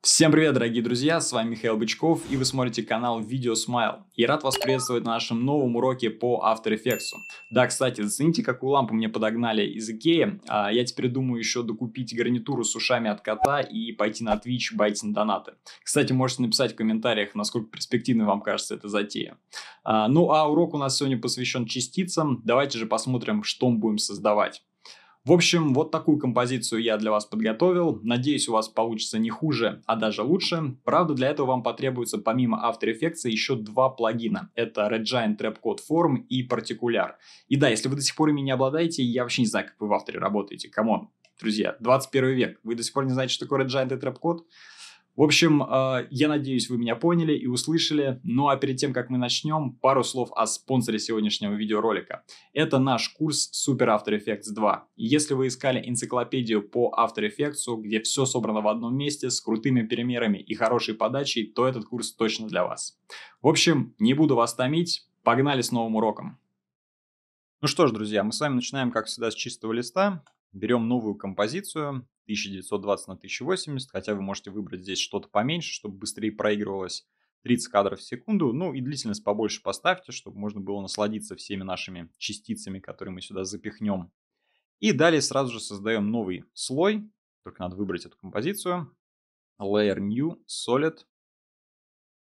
Всем привет, дорогие друзья, с вами Михаил Бычков, и вы смотрите канал Видео Smile. И рад вас приветствовать на нашем новом уроке по After Effects. Да, кстати, зацените, какую лампу мне подогнали из Икеи. А, я теперь думаю еще докупить гарнитуру с ушами от кота и пойти на Twitch байтить на донаты. Кстати, можете написать в комментариях, насколько перспективной вам кажется эта затея. А, ну а урок у нас сегодня посвящен частицам. Давайте же посмотрим, что мы будем создавать. В общем, вот такую композицию я для вас подготовил. Надеюсь, у вас получится не хуже, а даже лучше. Правда, для этого вам потребуется помимо After Effects еще два плагина. Это Redgiant Trap Code Form и Particular. И да, если вы до сих пор ими не обладаете, я вообще не знаю, как вы в авторе работаете. Камон, друзья, 21 век. Вы до сих пор не знаете, что такое Redgiant и Trap Code? В общем, э, я надеюсь, вы меня поняли и услышали. Ну а перед тем, как мы начнем, пару слов о спонсоре сегодняшнего видеоролика. Это наш курс Super After Effects 2. Если вы искали энциклопедию по After Effects, где все собрано в одном месте с крутыми примерами и хорошей подачей, то этот курс точно для вас. В общем, не буду вас томить, погнали с новым уроком. Ну что ж, друзья, мы с вами начинаем, как всегда, с чистого листа. Берем новую композицию 1920 на 1080, хотя вы можете выбрать здесь что-то поменьше, чтобы быстрее проигрывалось 30 кадров в секунду. Ну и длительность побольше поставьте, чтобы можно было насладиться всеми нашими частицами, которые мы сюда запихнем. И далее сразу же создаем новый слой, только надо выбрать эту композицию. Layer New Solid.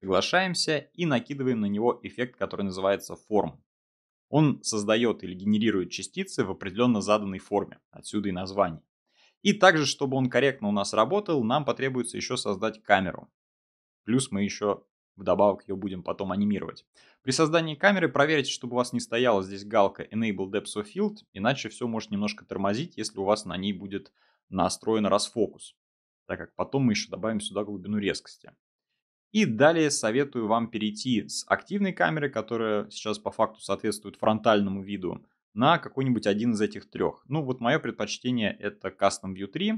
Соглашаемся и накидываем на него эффект, который называется Form. Он создает или генерирует частицы в определенно заданной форме, отсюда и название. И также, чтобы он корректно у нас работал, нам потребуется еще создать камеру. Плюс мы еще вдобавок ее будем потом анимировать. При создании камеры проверьте, чтобы у вас не стояла здесь галка Enable Depth of Field, иначе все может немножко тормозить, если у вас на ней будет настроен расфокус, так как потом мы еще добавим сюда глубину резкости. И далее советую вам перейти с активной камеры, которая сейчас по факту соответствует фронтальному виду, на какой-нибудь один из этих трех. Ну вот мое предпочтение это Custom View 3.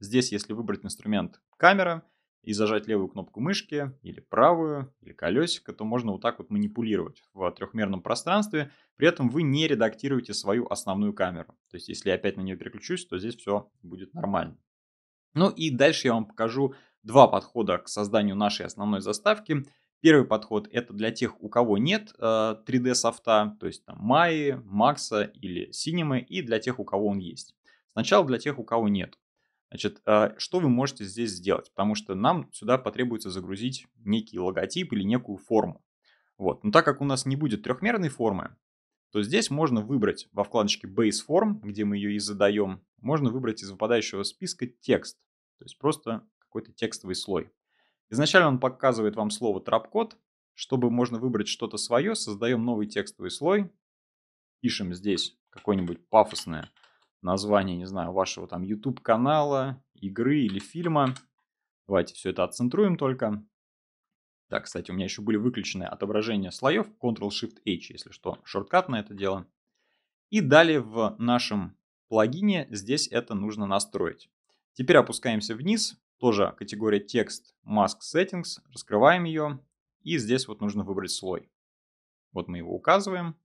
Здесь, если выбрать инструмент камера и зажать левую кнопку мышки или правую, или колесико, то можно вот так вот манипулировать в трехмерном пространстве. При этом вы не редактируете свою основную камеру. То есть если я опять на нее переключусь, то здесь все будет нормально. Ну и дальше я вам покажу два подхода к созданию нашей основной заставки. Первый подход это для тех, у кого нет э, 3D софта, то есть там Майи, Макса или Cinema, и для тех, у кого он есть. Сначала для тех, у кого нет. Значит, э, что вы можете здесь сделать? Потому что нам сюда потребуется загрузить некий логотип или некую форму. Вот. Но так как у нас не будет трехмерной формы, то здесь можно выбрать во вкладочке Base Form, где мы ее и задаем, можно выбрать из выпадающего списка текст. То есть просто какой-то текстовый слой. Изначально он показывает вам слово трап чтобы можно выбрать что-то свое, создаем новый текстовый слой, пишем здесь какое-нибудь пафосное название, не знаю, вашего там YouTube канала, игры или фильма. Давайте все это отцентруем только. Да, кстати, у меня еще были выключены отображения слоев, Ctrl-Shift-H, если что, шорткат на это дело. И далее в нашем плагине здесь это нужно настроить. Теперь опускаемся вниз, тоже категория текст mask settings, раскрываем ее, и здесь вот нужно выбрать слой. Вот мы его указываем.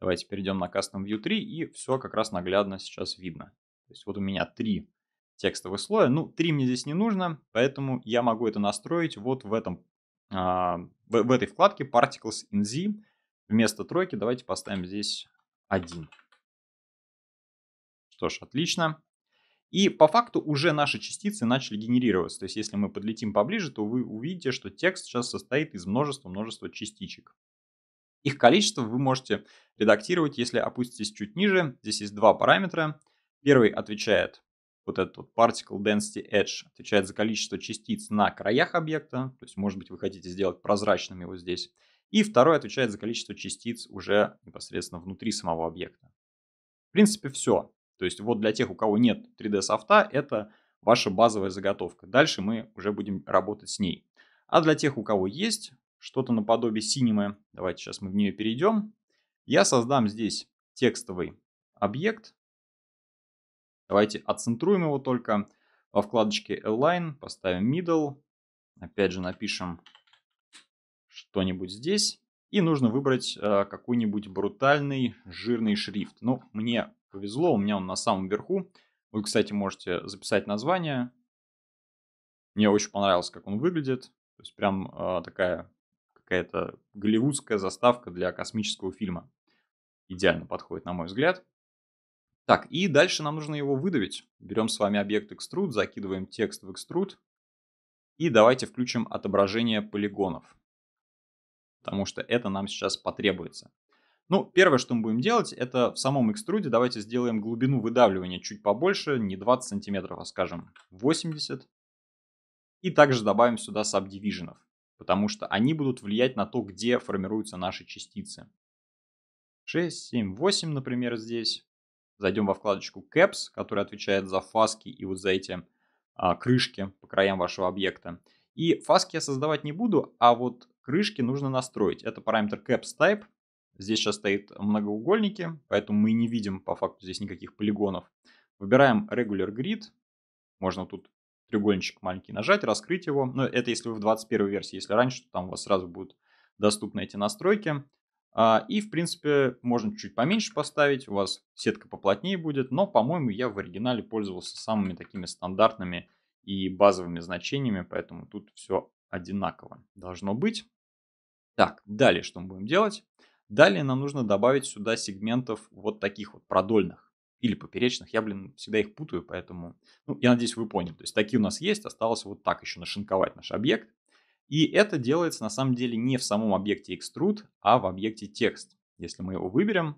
Давайте перейдем на Custom View 3, и все как раз наглядно сейчас видно. То есть вот у меня три текстовых слоя. Ну, три мне здесь не нужно, поэтому я могу это настроить вот в этом а, в, в этой вкладке Particles in Z. Вместо тройки давайте поставим здесь один. Что ж, отлично. И по факту уже наши частицы начали генерироваться. То есть если мы подлетим поближе, то вы увидите, что текст сейчас состоит из множества-множества частичек. Их количество вы можете редактировать, если опуститесь чуть ниже. Здесь есть два параметра. Первый отвечает вот этот вот Particle Density Edge, отвечает за количество частиц на краях объекта. То есть, может быть, вы хотите сделать прозрачным его здесь. И второй отвечает за количество частиц уже непосредственно внутри самого объекта. В принципе, все. То есть вот для тех, у кого нет 3D софта, это ваша базовая заготовка. Дальше мы уже будем работать с ней. А для тех, у кого есть что-то наподобие Cinema, давайте сейчас мы в нее перейдем, я создам здесь текстовый объект. Давайте отцентруем его только во вкладочке Align, поставим Middle, опять же напишем что-нибудь здесь. И нужно выбрать э, какой-нибудь брутальный жирный шрифт. Но ну, мне повезло, у меня он на самом верху. Вы, кстати, можете записать название. Мне очень понравилось, как он выглядит. То есть прям э, такая какая-то голливудская заставка для космического фильма. Идеально подходит, на мой взгляд. Так, и дальше нам нужно его выдавить. Берем с вами объект Extrude, закидываем текст в Extrude. И давайте включим отображение полигонов. Потому что это нам сейчас потребуется. Ну, первое, что мы будем делать, это в самом экструде давайте сделаем глубину выдавливания чуть побольше, не 20 сантиметров, а скажем 80. И также добавим сюда сабдивиженов, потому что они будут влиять на то, где формируются наши частицы. 6, 7, 8, например, здесь. Зайдем во вкладочку Caps, которая отвечает за фаски и вот за эти а, крышки по краям вашего объекта. И фаски я создавать не буду, а вот крышки нужно настроить. Это параметр caps type, Здесь сейчас стоит многоугольники, поэтому мы не видим по факту здесь никаких полигонов. Выбираем Regular Grid. Можно тут треугольничек маленький нажать, раскрыть его. Но это если вы в 21 версии. Если раньше, то там у вас сразу будут доступны эти настройки. А, и, в принципе, можно чуть поменьше поставить, у вас сетка поплотнее будет, но, по-моему, я в оригинале пользовался самыми такими стандартными и базовыми значениями, поэтому тут все одинаково должно быть. Так, далее что мы будем делать? Далее нам нужно добавить сюда сегментов вот таких вот продольных или поперечных. Я, блин, всегда их путаю, поэтому, ну, я надеюсь, вы поняли. То есть такие у нас есть, осталось вот так еще нашинковать наш объект. И это делается на самом деле не в самом объекте extrude, а в объекте текст. Если мы его выберем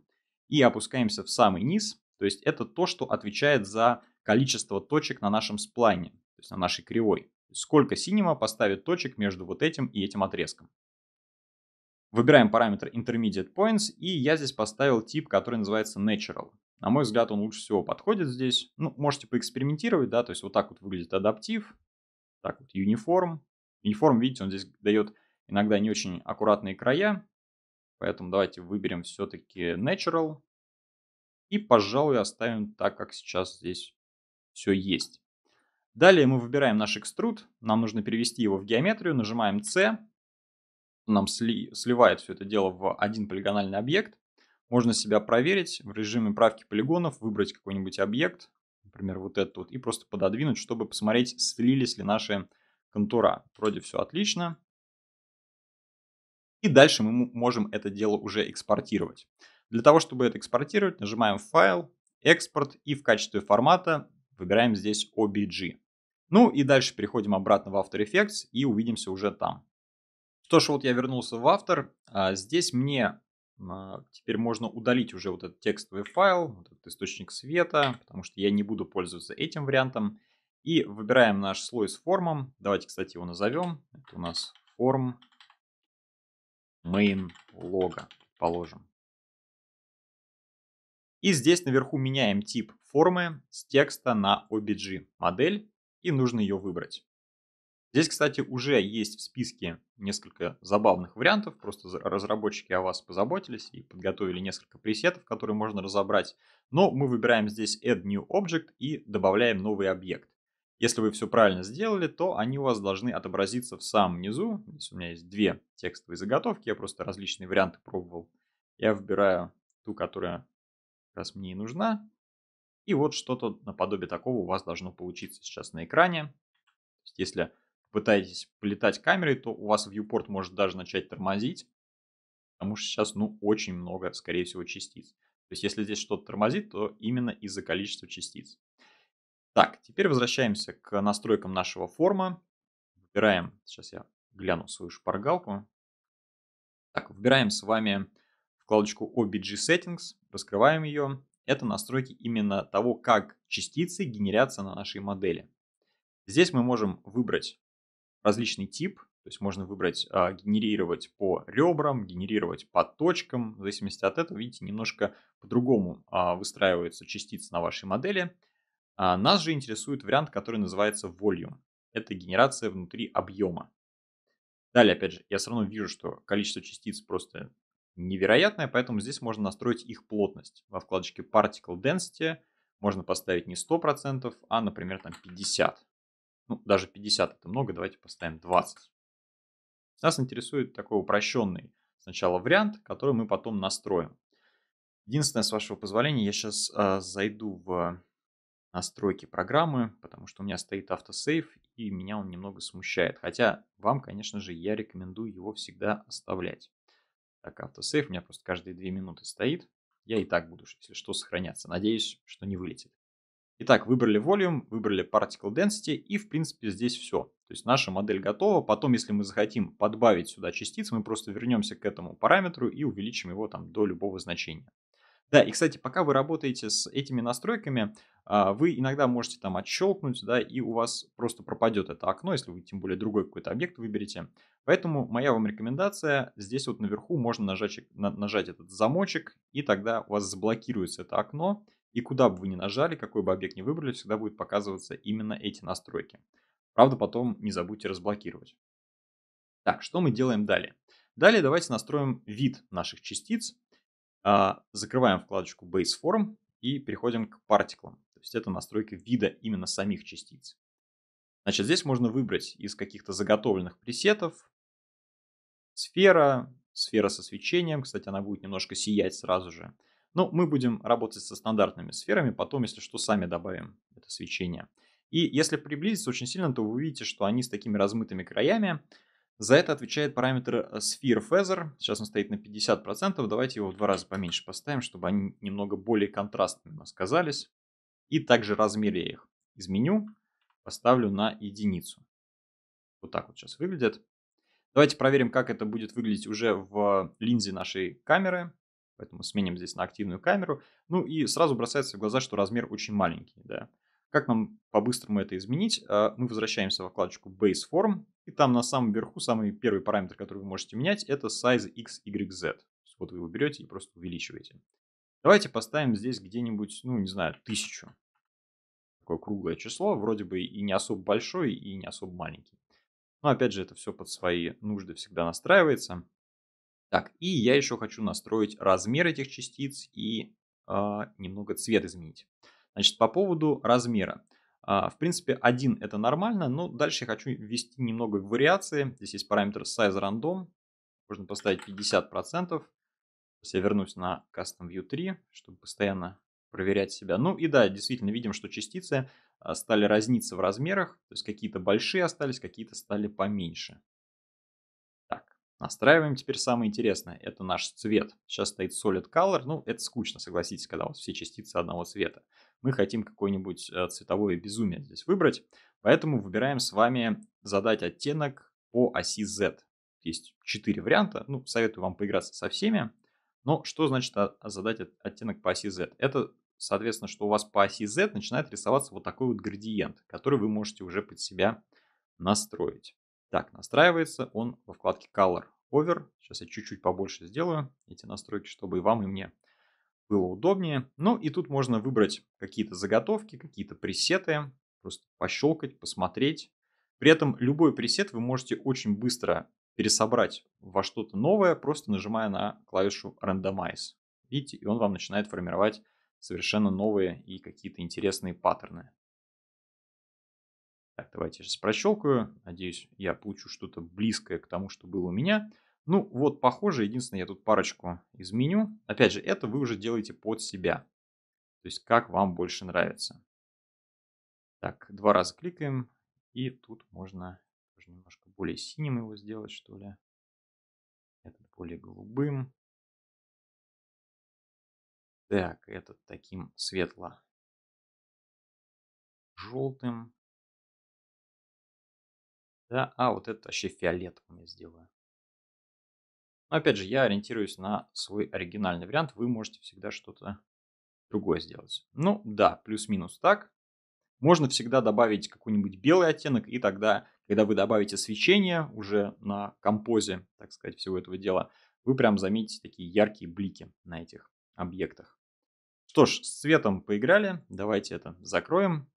и опускаемся в самый низ, то есть это то, что отвечает за количество точек на нашем сплайне, то есть на нашей кривой. Сколько синема поставит точек между вот этим и этим отрезком. Выбираем параметр intermediate points, и я здесь поставил тип, который называется natural. На мой взгляд, он лучше всего подходит здесь. Ну, можете поэкспериментировать, да, то есть вот так вот выглядит адаптив. Так вот, uniform. Uniform, видите, он здесь дает иногда не очень аккуратные края. Поэтому давайте выберем все-таки natural. И, пожалуй, оставим так, как сейчас здесь все есть. Далее мы выбираем наш экструд. Нам нужно перевести его в геометрию. Нажимаем C нам сли, сливает все это дело в один полигональный объект. Можно себя проверить в режиме правки полигонов, выбрать какой-нибудь объект, например, вот этот вот, и просто пододвинуть, чтобы посмотреть, слились ли наши контура. Вроде все отлично. И дальше мы можем это дело уже экспортировать. Для того, чтобы это экспортировать, нажимаем «Файл», «Экспорт» и в качестве формата выбираем здесь OBG. Ну и дальше переходим обратно в After Effects и увидимся уже там. То, что вот я вернулся в автор, а здесь мне а, теперь можно удалить уже вот этот текстовый файл, вот этот источник света, потому что я не буду пользоваться этим вариантом. И выбираем наш слой с формом. Давайте, кстати, его назовем. Это у нас form main лога, положим. И здесь наверху меняем тип формы с текста на OBG модель и нужно ее выбрать. Здесь, кстати, уже есть в списке несколько забавных вариантов. Просто разработчики о вас позаботились и подготовили несколько пресетов, которые можно разобрать. Но мы выбираем здесь Add New Object и добавляем новый объект. Если вы все правильно сделали, то они у вас должны отобразиться в самом низу. Здесь у меня есть две текстовые заготовки, я просто различные варианты пробовал. Я выбираю ту, которая как раз мне и нужна. И вот что-то наподобие такого у вас должно получиться сейчас на экране. То есть если пытаетесь полетать камерой, то у вас вьюпорт может даже начать тормозить, потому что сейчас, ну, очень много, скорее всего, частиц. То есть, если здесь что-то тормозит, то именно из-за количества частиц. Так, теперь возвращаемся к настройкам нашего форма. Выбираем, сейчас я гляну свою шпаргалку. Так, выбираем с вами вкладочку OBG Settings, раскрываем ее. Это настройки именно того, как частицы генерятся на нашей модели. Здесь мы можем выбрать различный тип, то есть можно выбрать а, генерировать по ребрам, генерировать по точкам. В зависимости от этого, видите, немножко по-другому а, выстраиваются частицы на вашей модели. А, нас же интересует вариант, который называется volume. Это генерация внутри объема. Далее, опять же, я все равно вижу, что количество частиц просто невероятное, поэтому здесь можно настроить их плотность. Во вкладочке Particle Density можно поставить не 100%, а, например, там 50% ну, даже 50 это много, давайте поставим 20. Нас интересует такой упрощенный сначала вариант, который мы потом настроим. Единственное, с вашего позволения, я сейчас э, а, зайду в настройки программы, потому что у меня стоит автосейв, и меня он немного смущает. Хотя вам, конечно же, я рекомендую его всегда оставлять. Так, автосейв у меня просто каждые две минуты стоит. Я и так буду, если что, сохраняться. Надеюсь, что не вылетит. Итак, выбрали Volume, выбрали Particle Density и в принципе здесь все. То есть наша модель готова. Потом, если мы захотим подбавить сюда частиц, мы просто вернемся к этому параметру и увеличим его там до любого значения. Да, и, кстати, пока вы работаете с этими настройками, а, вы иногда можете там отщелкнуть, да, и у вас просто пропадет это окно, если вы тем более другой какой-то объект выберете. Поэтому моя вам рекомендация, здесь вот наверху можно нажать, нажать этот замочек, и тогда у вас заблокируется это окно, и куда бы вы ни нажали, какой бы объект ни выбрали, всегда будет показываться именно эти настройки. Правда, потом не забудьте разблокировать. Так, что мы делаем далее? Далее давайте настроим вид наших частиц. А, закрываем вкладочку Base Form и переходим к партиклам. То есть это настройки вида именно самих частиц. Значит, здесь можно выбрать из каких-то заготовленных пресетов. Сфера, сфера со свечением. Кстати, она будет немножко сиять сразу же. Но мы будем работать со стандартными сферами, потом, если что, сами добавим это свечение. И если приблизиться очень сильно, то вы увидите, что они с такими размытыми краями. За это отвечает параметр Sphere э, Feather. Сейчас он стоит на 50%. Давайте его в два раза поменьше поставим, чтобы они немного более контрастными сказались. И также размер я их изменю. Поставлю на единицу. Вот так вот сейчас выглядит. Давайте проверим, как это будет выглядеть уже в линзе нашей камеры. Поэтому сменим здесь на активную камеру. Ну и сразу бросается в глаза, что размер очень маленький. Да. Как нам по-быстрому это изменить? А, мы возвращаемся во вкладочку Base Form. И там на самом верху самый первый параметр, который вы можете менять, это size x, y, z. Вот вы его берете и просто увеличиваете. Давайте поставим здесь где-нибудь, ну не знаю, тысячу. Такое круглое число, вроде бы и не особо большое, и не особо маленький. Но опять же, это все под свои нужды всегда настраивается. Так, и я еще хочу настроить размер этих частиц и э, немного цвет изменить. Значит, по поводу размера. Э, в принципе, один это нормально, но дальше я хочу ввести немного вариации. Здесь есть параметр size random. Можно поставить 50%. Сейчас я вернусь на Custom View 3, чтобы постоянно проверять себя. Ну и да, действительно видим, что частицы а, стали разниться в размерах. То есть какие-то большие остались, какие-то стали поменьше. Настраиваем теперь самое интересное, это наш цвет. Сейчас стоит Solid Color, ну это скучно, согласитесь, когда у вас все частицы одного цвета. Мы хотим какое-нибудь э, цветовое безумие здесь выбрать, поэтому выбираем с вами задать оттенок по оси Z. Есть 4 варианта, ну советую вам поиграться со всеми. Но что значит а, задать оттенок по оси Z? Это, соответственно, что у вас по оси Z начинает рисоваться вот такой вот градиент, который вы можете уже под себя настроить. Так, настраивается он во вкладке Color Over. Сейчас я чуть-чуть побольше сделаю эти настройки, чтобы и вам, и мне было удобнее. Ну и тут можно выбрать какие-то заготовки, какие-то пресеты, просто пощелкать, посмотреть. При этом любой пресет вы можете очень быстро пересобрать во что-то новое, просто нажимая на клавишу Randomize. Видите, и он вам начинает формировать совершенно новые и какие-то интересные паттерны. Так, давайте я сейчас прощелкаю. Надеюсь, я получу что-то близкое к тому, что было у меня. Ну, вот, похоже. Единственное, я тут парочку изменю. Опять же, это вы уже делаете под себя. То есть, как вам больше нравится. Так, два раза кликаем. И тут можно немножко более синим его сделать, что ли. Этот более голубым. Так, этот таким светло-желтым. Да, а вот это вообще фиолетовым я сделаю. Но опять же, я ориентируюсь на свой оригинальный вариант. Вы можете всегда что-то другое сделать. Ну да, плюс-минус так. Можно всегда добавить какой-нибудь белый оттенок, и тогда, когда вы добавите свечение уже на композе, так сказать, всего этого дела, вы прям заметите такие яркие блики на этих объектах. Что ж, с цветом поиграли, давайте это закроем.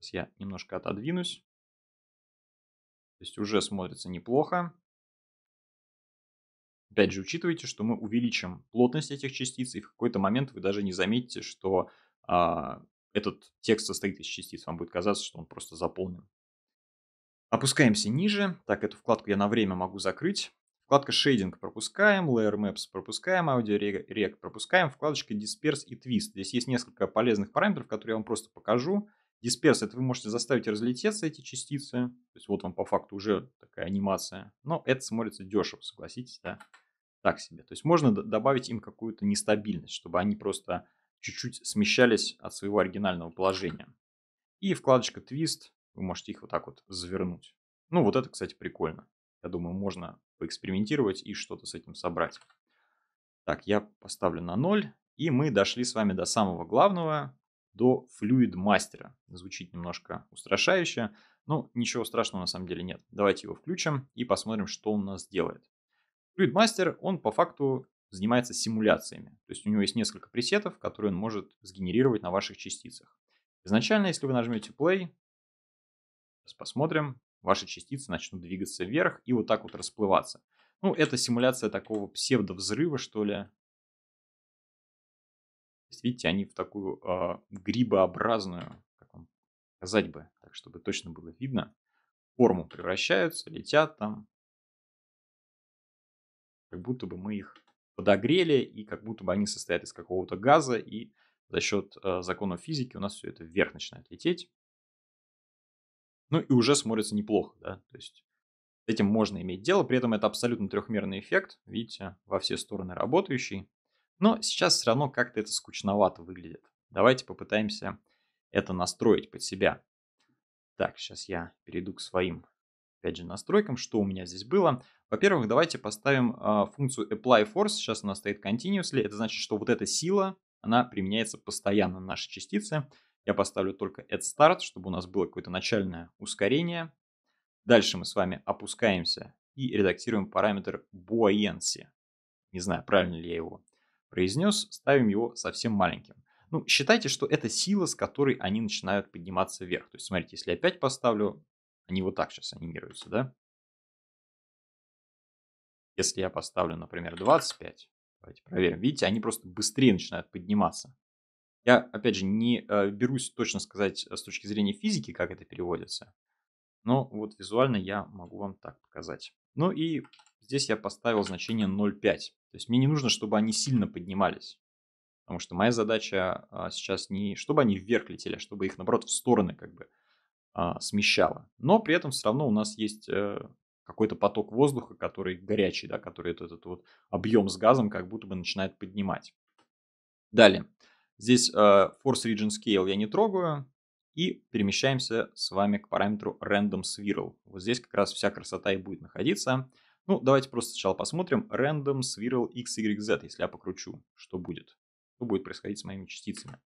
Сейчас я немножко отодвинусь есть уже смотрится неплохо. Опять же, учитывайте, что мы увеличим плотность этих частиц, и в какой-то момент вы даже не заметите, что а, этот текст состоит из частиц. Вам будет казаться, что он просто заполнен. Опускаемся ниже. Так, эту вкладку я на время могу закрыть. Вкладка Shading пропускаем, Layer Maps пропускаем, Audio Rec пропускаем, вкладочка Disperse и Twist. Здесь есть несколько полезных параметров, которые я вам просто покажу. Дисперс – это вы можете заставить разлететься эти частицы. То есть вот вам по факту уже такая анимация. Но это смотрится дешево, согласитесь, да? Так себе. То есть можно добавить им какую-то нестабильность, чтобы они просто чуть-чуть смещались от своего оригинального положения. И вкладочка Twist, вы можете их вот так вот завернуть. Ну, вот это, кстати, прикольно. Я думаю, можно поэкспериментировать и что-то с этим собрать. Так, я поставлю на 0. И мы дошли с вами до самого главного до Fluid Master. Звучит немножко устрашающе, но ничего страшного на самом деле нет. Давайте его включим и посмотрим, что он у нас делает. Fluid Master, он по факту занимается симуляциями. То есть у него есть несколько пресетов, которые он может сгенерировать на ваших частицах. Изначально, если вы нажмете play, сейчас посмотрим, ваши частицы начнут двигаться вверх и вот так вот расплываться. Ну, это симуляция такого псевдовзрыва, что ли видите, они в такую э, грибообразную, как вам сказать бы, так чтобы точно было видно, форму превращаются, летят там. Как будто бы мы их подогрели, и как будто бы они состоят из какого-то газа, и за счет э, законов физики у нас все это вверх начинает лететь. Ну и уже смотрится неплохо, да, то есть с этим можно иметь дело, при этом это абсолютно трехмерный эффект, видите, во все стороны работающий. Но сейчас все равно как-то это скучновато выглядит. Давайте попытаемся это настроить под себя. Так, сейчас я перейду к своим, опять же, настройкам, что у меня здесь было. Во-первых, давайте поставим э, функцию apply force, сейчас она стоит continuously, это значит, что вот эта сила, она применяется постоянно на наши частицы. Я поставлю только add start, чтобы у нас было какое-то начальное ускорение. Дальше мы с вами опускаемся и редактируем параметр buoyancy. Не знаю, правильно ли я его произнес, ставим его совсем маленьким. Ну, считайте, что это сила, с которой они начинают подниматься вверх. То есть, смотрите, если я 5 поставлю, они вот так сейчас анимируются, да? Если я поставлю, например, 25, давайте проверим. Видите, они просто быстрее начинают подниматься. Я, опять же, не э, берусь точно сказать э, с точки зрения физики, как это переводится. Но вот визуально я могу вам так показать. Ну и здесь я поставил значение 0,5. То есть мне не нужно, чтобы они сильно поднимались. Потому что моя задача а, сейчас не чтобы они вверх летели, а чтобы их, наоборот, в стороны как бы а, смещало. Но при этом все равно у нас есть э, какой-то поток воздуха, который горячий, да, который этот, этот вот объем с газом как будто бы начинает поднимать. Далее. Здесь э, Force Region Scale я не трогаю. И перемещаемся с вами к параметру Random Swirl. Вот здесь как раз вся красота и будет находиться. Ну, давайте просто сначала посмотрим random swirl x y z, если я покручу, что будет. Что будет происходить с моими частицами.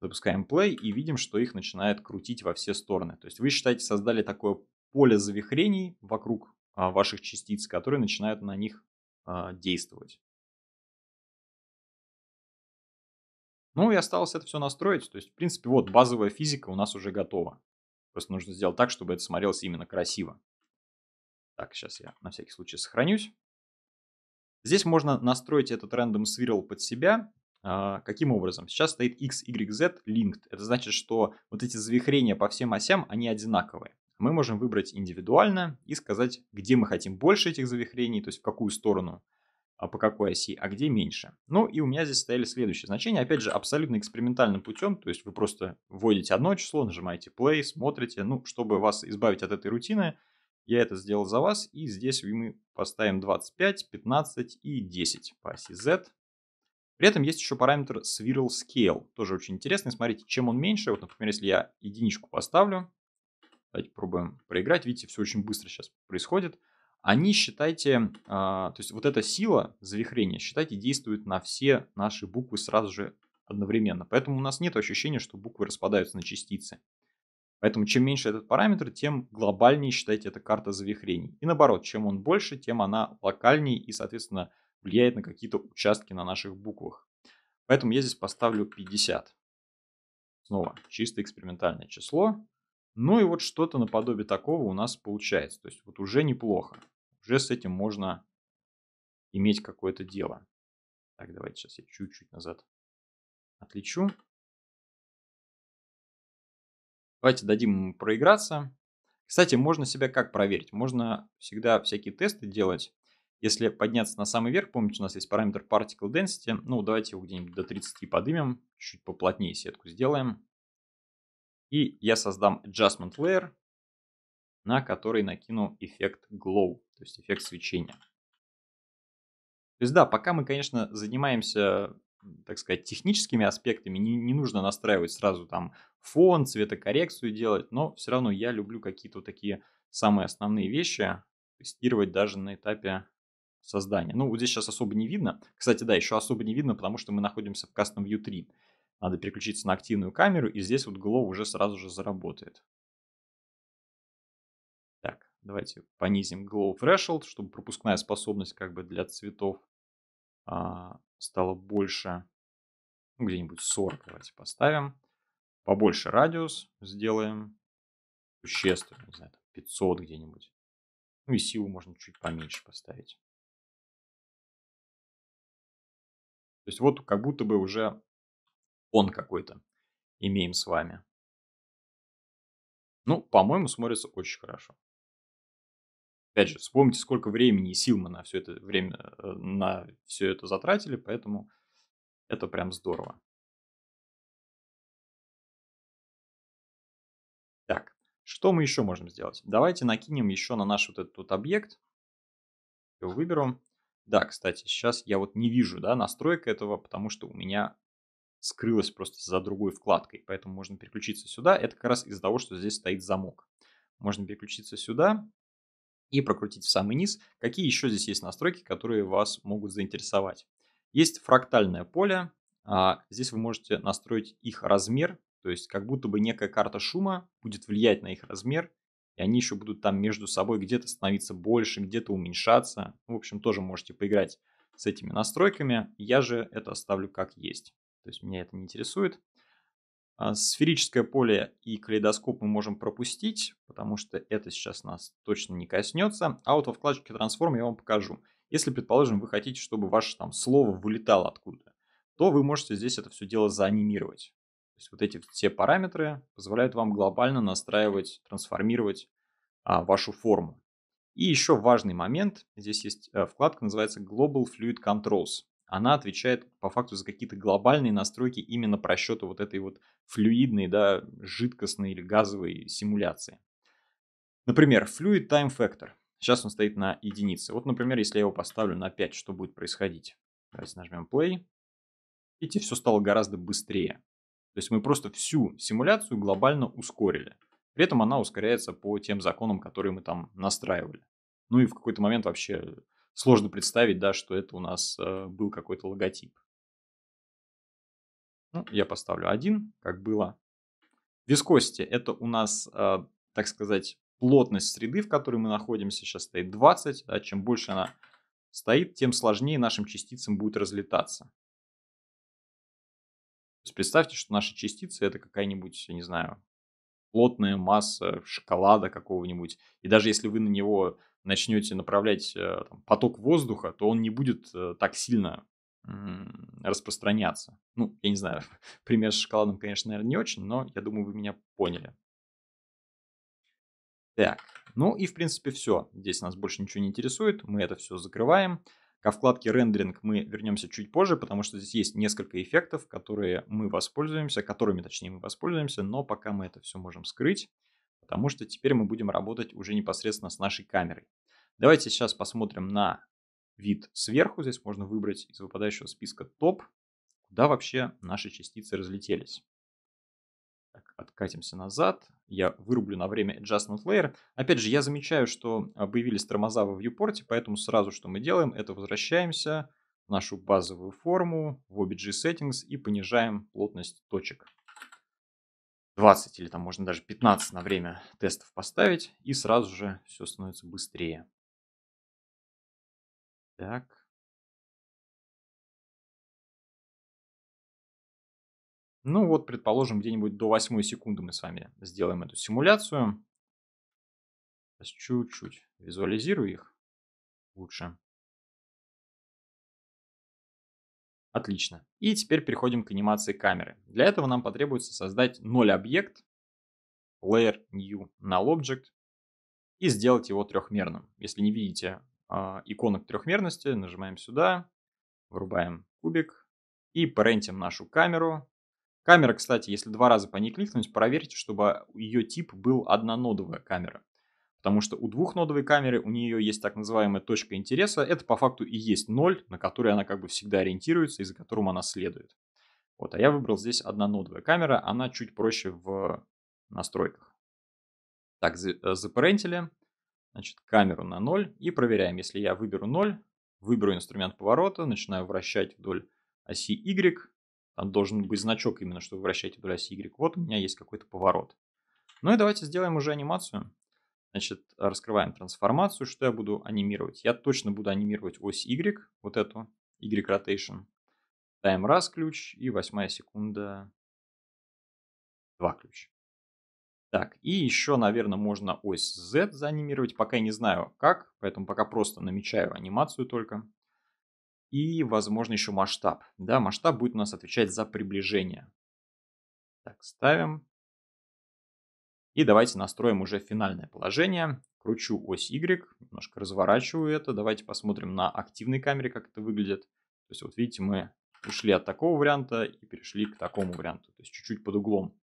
Запускаем play и видим, что их начинает крутить во все стороны. То есть вы, считаете, создали такое поле завихрений вокруг а, ваших частиц, которые начинают на них а, действовать. Ну и осталось это все настроить. То есть, в принципе, вот базовая физика у нас уже готова. Просто нужно сделать так, чтобы это смотрелось именно красиво. Так, сейчас я на всякий случай сохранюсь. Здесь можно настроить этот random swirl под себя. А, каким образом? Сейчас стоит x, y, z linked. Это значит, что вот эти завихрения по всем осям, они одинаковые. Мы можем выбрать индивидуально и сказать, где мы хотим больше этих завихрений, то есть в какую сторону, а по какой оси, а где меньше. Ну и у меня здесь стояли следующие значения. Опять же, абсолютно экспериментальным путем, то есть вы просто вводите одно число, нажимаете play, смотрите, ну, чтобы вас избавить от этой рутины – я это сделал за вас, и здесь мы поставим 25, 15 и 10 по оси Z. При этом есть еще параметр Swirl Scale, тоже очень интересный. Смотрите, чем он меньше, вот, например, если я единичку поставлю, давайте пробуем проиграть, видите, все очень быстро сейчас происходит. Они, считайте, а, то есть вот эта сила завихрения, считайте, действует на все наши буквы сразу же одновременно. Поэтому у нас нет ощущения, что буквы распадаются на частицы. Поэтому чем меньше этот параметр, тем глобальнее считайте эта карта завихрений. И наоборот, чем он больше, тем она локальнее и, соответственно, влияет на какие-то участки на наших буквах. Поэтому я здесь поставлю 50. Снова чисто экспериментальное число. Ну и вот что-то наподобие такого у нас получается. То есть вот уже неплохо. Уже с этим можно иметь какое-то дело. Так, давайте сейчас я чуть-чуть назад отличу. Давайте дадим ему проиграться. Кстати, можно себя как проверить? Можно всегда всякие тесты делать. Если подняться на самый верх, помните, у нас есть параметр Particle Density. Ну, давайте его где-нибудь до 30 подымем, чуть поплотнее сетку сделаем. И я создам Adjustment Layer, на который накину эффект Glow, то есть эффект свечения. То есть да, пока мы, конечно, занимаемся так сказать, техническими аспектами. Не, не нужно настраивать сразу там фон, цветокоррекцию делать, но все равно я люблю какие-то вот такие самые основные вещи тестировать даже на этапе создания. Ну, вот здесь сейчас особо не видно. Кстати, да, еще особо не видно, потому что мы находимся в Custom View 3. Надо переключиться на активную камеру, и здесь вот Glow уже сразу же заработает. Так, давайте понизим Glow Threshold, чтобы пропускная способность как бы для цветов а, стало больше, ну, где-нибудь 40 давайте поставим, побольше радиус сделаем, существенно, не знаю, 500 где-нибудь. Ну и силу можно чуть поменьше поставить. То есть вот как будто бы уже он какой-то имеем с вами. Ну, по-моему, смотрится очень хорошо. Опять же, вспомните, сколько времени и сил мы на все это время, э, на все это затратили, поэтому это прям здорово. Так, что мы еще можем сделать? Давайте накинем еще на наш вот этот вот объект. Его выберу. Да, кстати, сейчас я вот не вижу, да, настройка этого, потому что у меня скрылась просто за другой вкладкой, поэтому можно переключиться сюда. Это как раз из-за того, что здесь стоит замок. Можно переключиться сюда, и прокрутить в самый низ, какие еще здесь есть настройки, которые вас могут заинтересовать. Есть фрактальное поле, а, здесь вы можете настроить их размер, то есть как будто бы некая карта шума будет влиять на их размер, и они еще будут там между собой где-то становиться больше, где-то уменьшаться. В общем, тоже можете поиграть с этими настройками. Я же это оставлю как есть. То есть меня это не интересует. А, сферическое поле и калейдоскоп мы можем пропустить, потому что это сейчас нас точно не коснется. А вот во вкладочке Transform я вам покажу. Если, предположим, вы хотите, чтобы ваше там слово вылетало откуда-то, то вы можете здесь это все дело заанимировать. То есть вот эти все параметры позволяют вам глобально настраивать, трансформировать а, вашу форму. И еще важный момент, здесь есть э, вкладка, называется Global Fluid Controls она отвечает по факту за какие-то глобальные настройки именно просчета вот этой вот флюидной, да, жидкостной или газовой симуляции. Например, Fluid Time Factor. Сейчас он стоит на единице. Вот, например, если я его поставлю на 5, что будет происходить? Давайте нажмем play. Видите, все стало гораздо быстрее. То есть мы просто всю симуляцию глобально ускорили. При этом она ускоряется по тем законам, которые мы там настраивали. Ну и в какой-то момент вообще сложно представить, да, что это у нас э, был какой-то логотип. Ну, я поставлю один, как было. Вискости – это у нас, э, так сказать, плотность среды, в которой мы находимся. Сейчас стоит 20, а чем больше она стоит, тем сложнее нашим частицам будет разлетаться. То есть представьте, что наши частицы – это какая-нибудь, я не знаю, плотная масса шоколада какого-нибудь. И даже если вы на него начнете направлять э, там, поток воздуха, то он не будет э, так сильно распространяться. Ну, я не знаю, пример с шоколадом, конечно, наверное, не очень, но я думаю, вы меня поняли. Так, ну и в принципе все. Здесь нас больше ничего не интересует, мы это все закрываем. Ко вкладке рендеринг мы вернемся чуть позже, потому что здесь есть несколько эффектов, которые мы воспользуемся, которыми, точнее, мы воспользуемся, но пока мы это все можем скрыть потому что теперь мы будем работать уже непосредственно с нашей камерой. Давайте сейчас посмотрим на вид сверху. Здесь можно выбрать из выпадающего списка топ, куда вообще наши частицы разлетелись. Так, откатимся назад. Я вырублю на время Adjustment Layer. Опять же, я замечаю, что а, появились тормоза во viewport, поэтому сразу, что мы делаем, это возвращаемся в нашу базовую форму, в OBG Settings и понижаем плотность точек. 20 или там можно даже 15 на время тестов поставить, и сразу же все становится быстрее. Так. Ну вот, предположим, где-нибудь до 8 секунды мы с вами сделаем эту симуляцию. Сейчас чуть-чуть визуализирую их лучше. Отлично. И теперь переходим к анимации камеры. Для этого нам потребуется создать 0 объект, layer new null object, и сделать его трехмерным. Если не видите э, иконок трехмерности, нажимаем сюда, вырубаем кубик и парентим нашу камеру. Камера, кстати, если два раза по ней кликнуть, проверьте, чтобы ее тип был однонодовая камера. Потому что у двухнодовой камеры у нее есть так называемая точка интереса. Это по факту и есть ноль, на которой она как бы всегда ориентируется и за которым она следует. Вот, а я выбрал здесь однонодовая камера, она чуть проще в настройках. Так, э, запарентили, значит, камеру на 0 и проверяем. Если я выберу 0, выберу инструмент поворота, начинаю вращать вдоль оси Y, там должен быть значок именно, что вы вращаете вдоль оси Y. Вот у меня есть какой-то поворот. Ну и давайте сделаем уже анимацию. Значит, раскрываем трансформацию, что я буду анимировать. Я точно буду анимировать ось Y, вот эту, Y rotation. time раз ключ и восьмая секунда два ключ. Так, и еще, наверное, можно ось Z заанимировать. Пока я не знаю как, поэтому пока просто намечаю анимацию только. И, возможно, еще масштаб. Да, масштаб будет у нас отвечать за приближение. Так, ставим. И давайте настроим уже финальное положение. Кручу ось Y, немножко разворачиваю это. Давайте посмотрим на активной камере, как это выглядит. То есть вот видите, мы ушли от такого варианта и перешли к такому варианту. То есть чуть-чуть под углом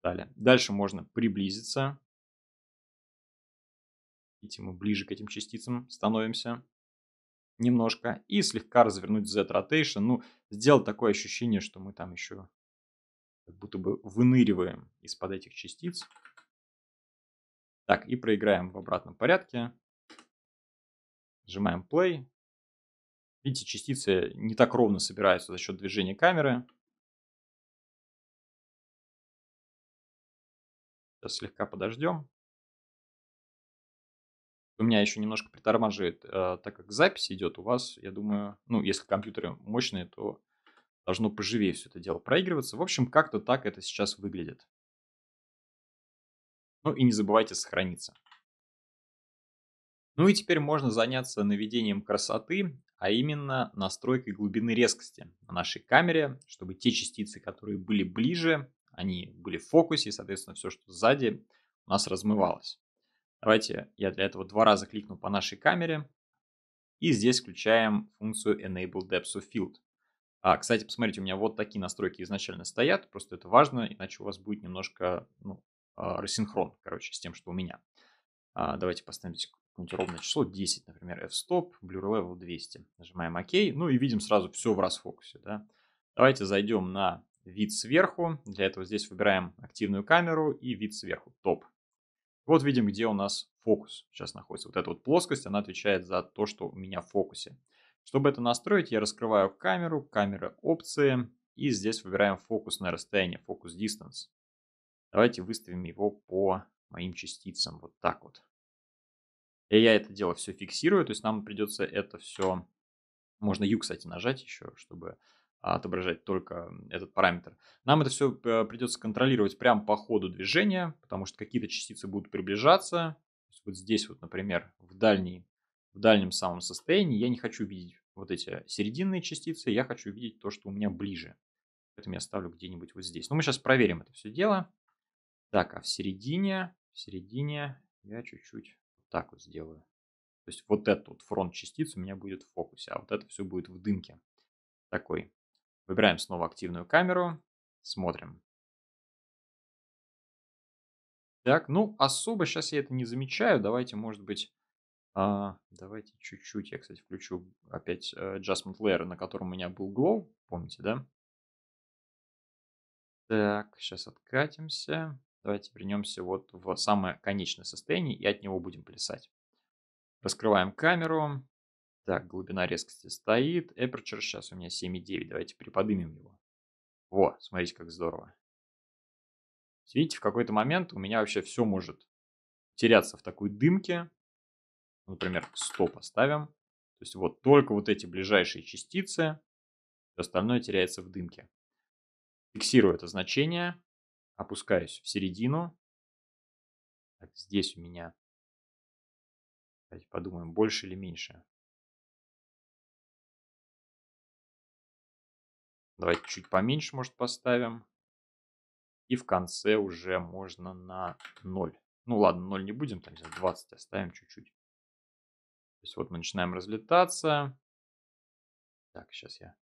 стали. Дальше можно приблизиться. Видите, мы ближе к этим частицам становимся немножко. И слегка развернуть Z Rotation. Ну, сделать такое ощущение, что мы там еще как будто бы выныриваем из-под этих частиц. Так, и проиграем в обратном порядке. Нажимаем play. Видите, частицы не так ровно собираются за счет движения камеры. Сейчас слегка подождем. У меня еще немножко притормаживает, э, так как запись идет у вас, я думаю, ну, если компьютеры мощные, то должно поживее все это дело проигрываться. В общем, как-то так это сейчас выглядит. Ну и не забывайте сохраниться. Ну и теперь можно заняться наведением красоты, а именно настройкой глубины резкости на нашей камере, чтобы те частицы, которые были ближе, они были в фокусе, и, соответственно, все, что сзади, у нас размывалось. Давайте я для этого два раза кликну по нашей камере, и здесь включаем функцию Enable Depth of Field. А, кстати, посмотрите, у меня вот такие настройки изначально стоят, просто это важно, иначе у вас будет немножко ну, а, рассинхрон, короче, с тем, что у меня. А, давайте поставим какое-нибудь ровное число, 10, например, f-stop, blur level 200. Нажимаем ОК, ну и видим сразу все в расфокусе. Да? Давайте зайдем на вид сверху. Для этого здесь выбираем активную камеру и вид сверху, топ. Вот видим, где у нас фокус сейчас находится. Вот эта вот плоскость, она отвечает за то, что у меня в фокусе. Чтобы это настроить, я раскрываю камеру, камера опции, и здесь выбираем фокусное расстояние, фокус distance. Давайте выставим его по моим частицам вот так вот. И я это дело все фиксирую, то есть нам придется это все... Можно U, кстати, нажать еще, чтобы а, отображать только этот параметр. Нам это все э, придется контролировать прямо по ходу движения, потому что какие-то частицы будут приближаться. вот здесь вот, например, в, дальней, в дальнем самом состоянии я не хочу видеть вот эти серединные частицы, я хочу видеть то, что у меня ближе. Поэтому я ставлю где-нибудь вот здесь. Но мы сейчас проверим это все дело. Так, а в середине, в середине я чуть-чуть вот так вот сделаю. То есть вот этот вот фронт частиц у меня будет в фокусе, а вот это все будет в дымке. Такой. Выбираем снова активную камеру, смотрим. Так, ну особо сейчас я это не замечаю. Давайте, может быть, а, давайте чуть-чуть. Я, кстати, включу опять э, Adjustment Layer, на котором у меня был Glow, помните, да? Так, сейчас откатимся. Давайте вернемся вот в самое конечное состояние и от него будем плясать. Раскрываем камеру. Так, глубина резкости стоит. Aperture сейчас у меня 7,9. Давайте приподнимем его. Во, смотрите, как здорово. Видите, в какой-то момент у меня вообще все может теряться в такой дымке. Например, 100 поставим. То есть вот только вот эти ближайшие частицы, остальное теряется в дымке. Фиксирую это значение опускаюсь в середину. Так, здесь у меня, давайте подумаем, больше или меньше. Давайте чуть поменьше, может, поставим. И в конце уже можно на 0. Ну ладно, 0 не будем, там 20 оставим чуть-чуть. То есть вот мы начинаем разлетаться. Так, сейчас я...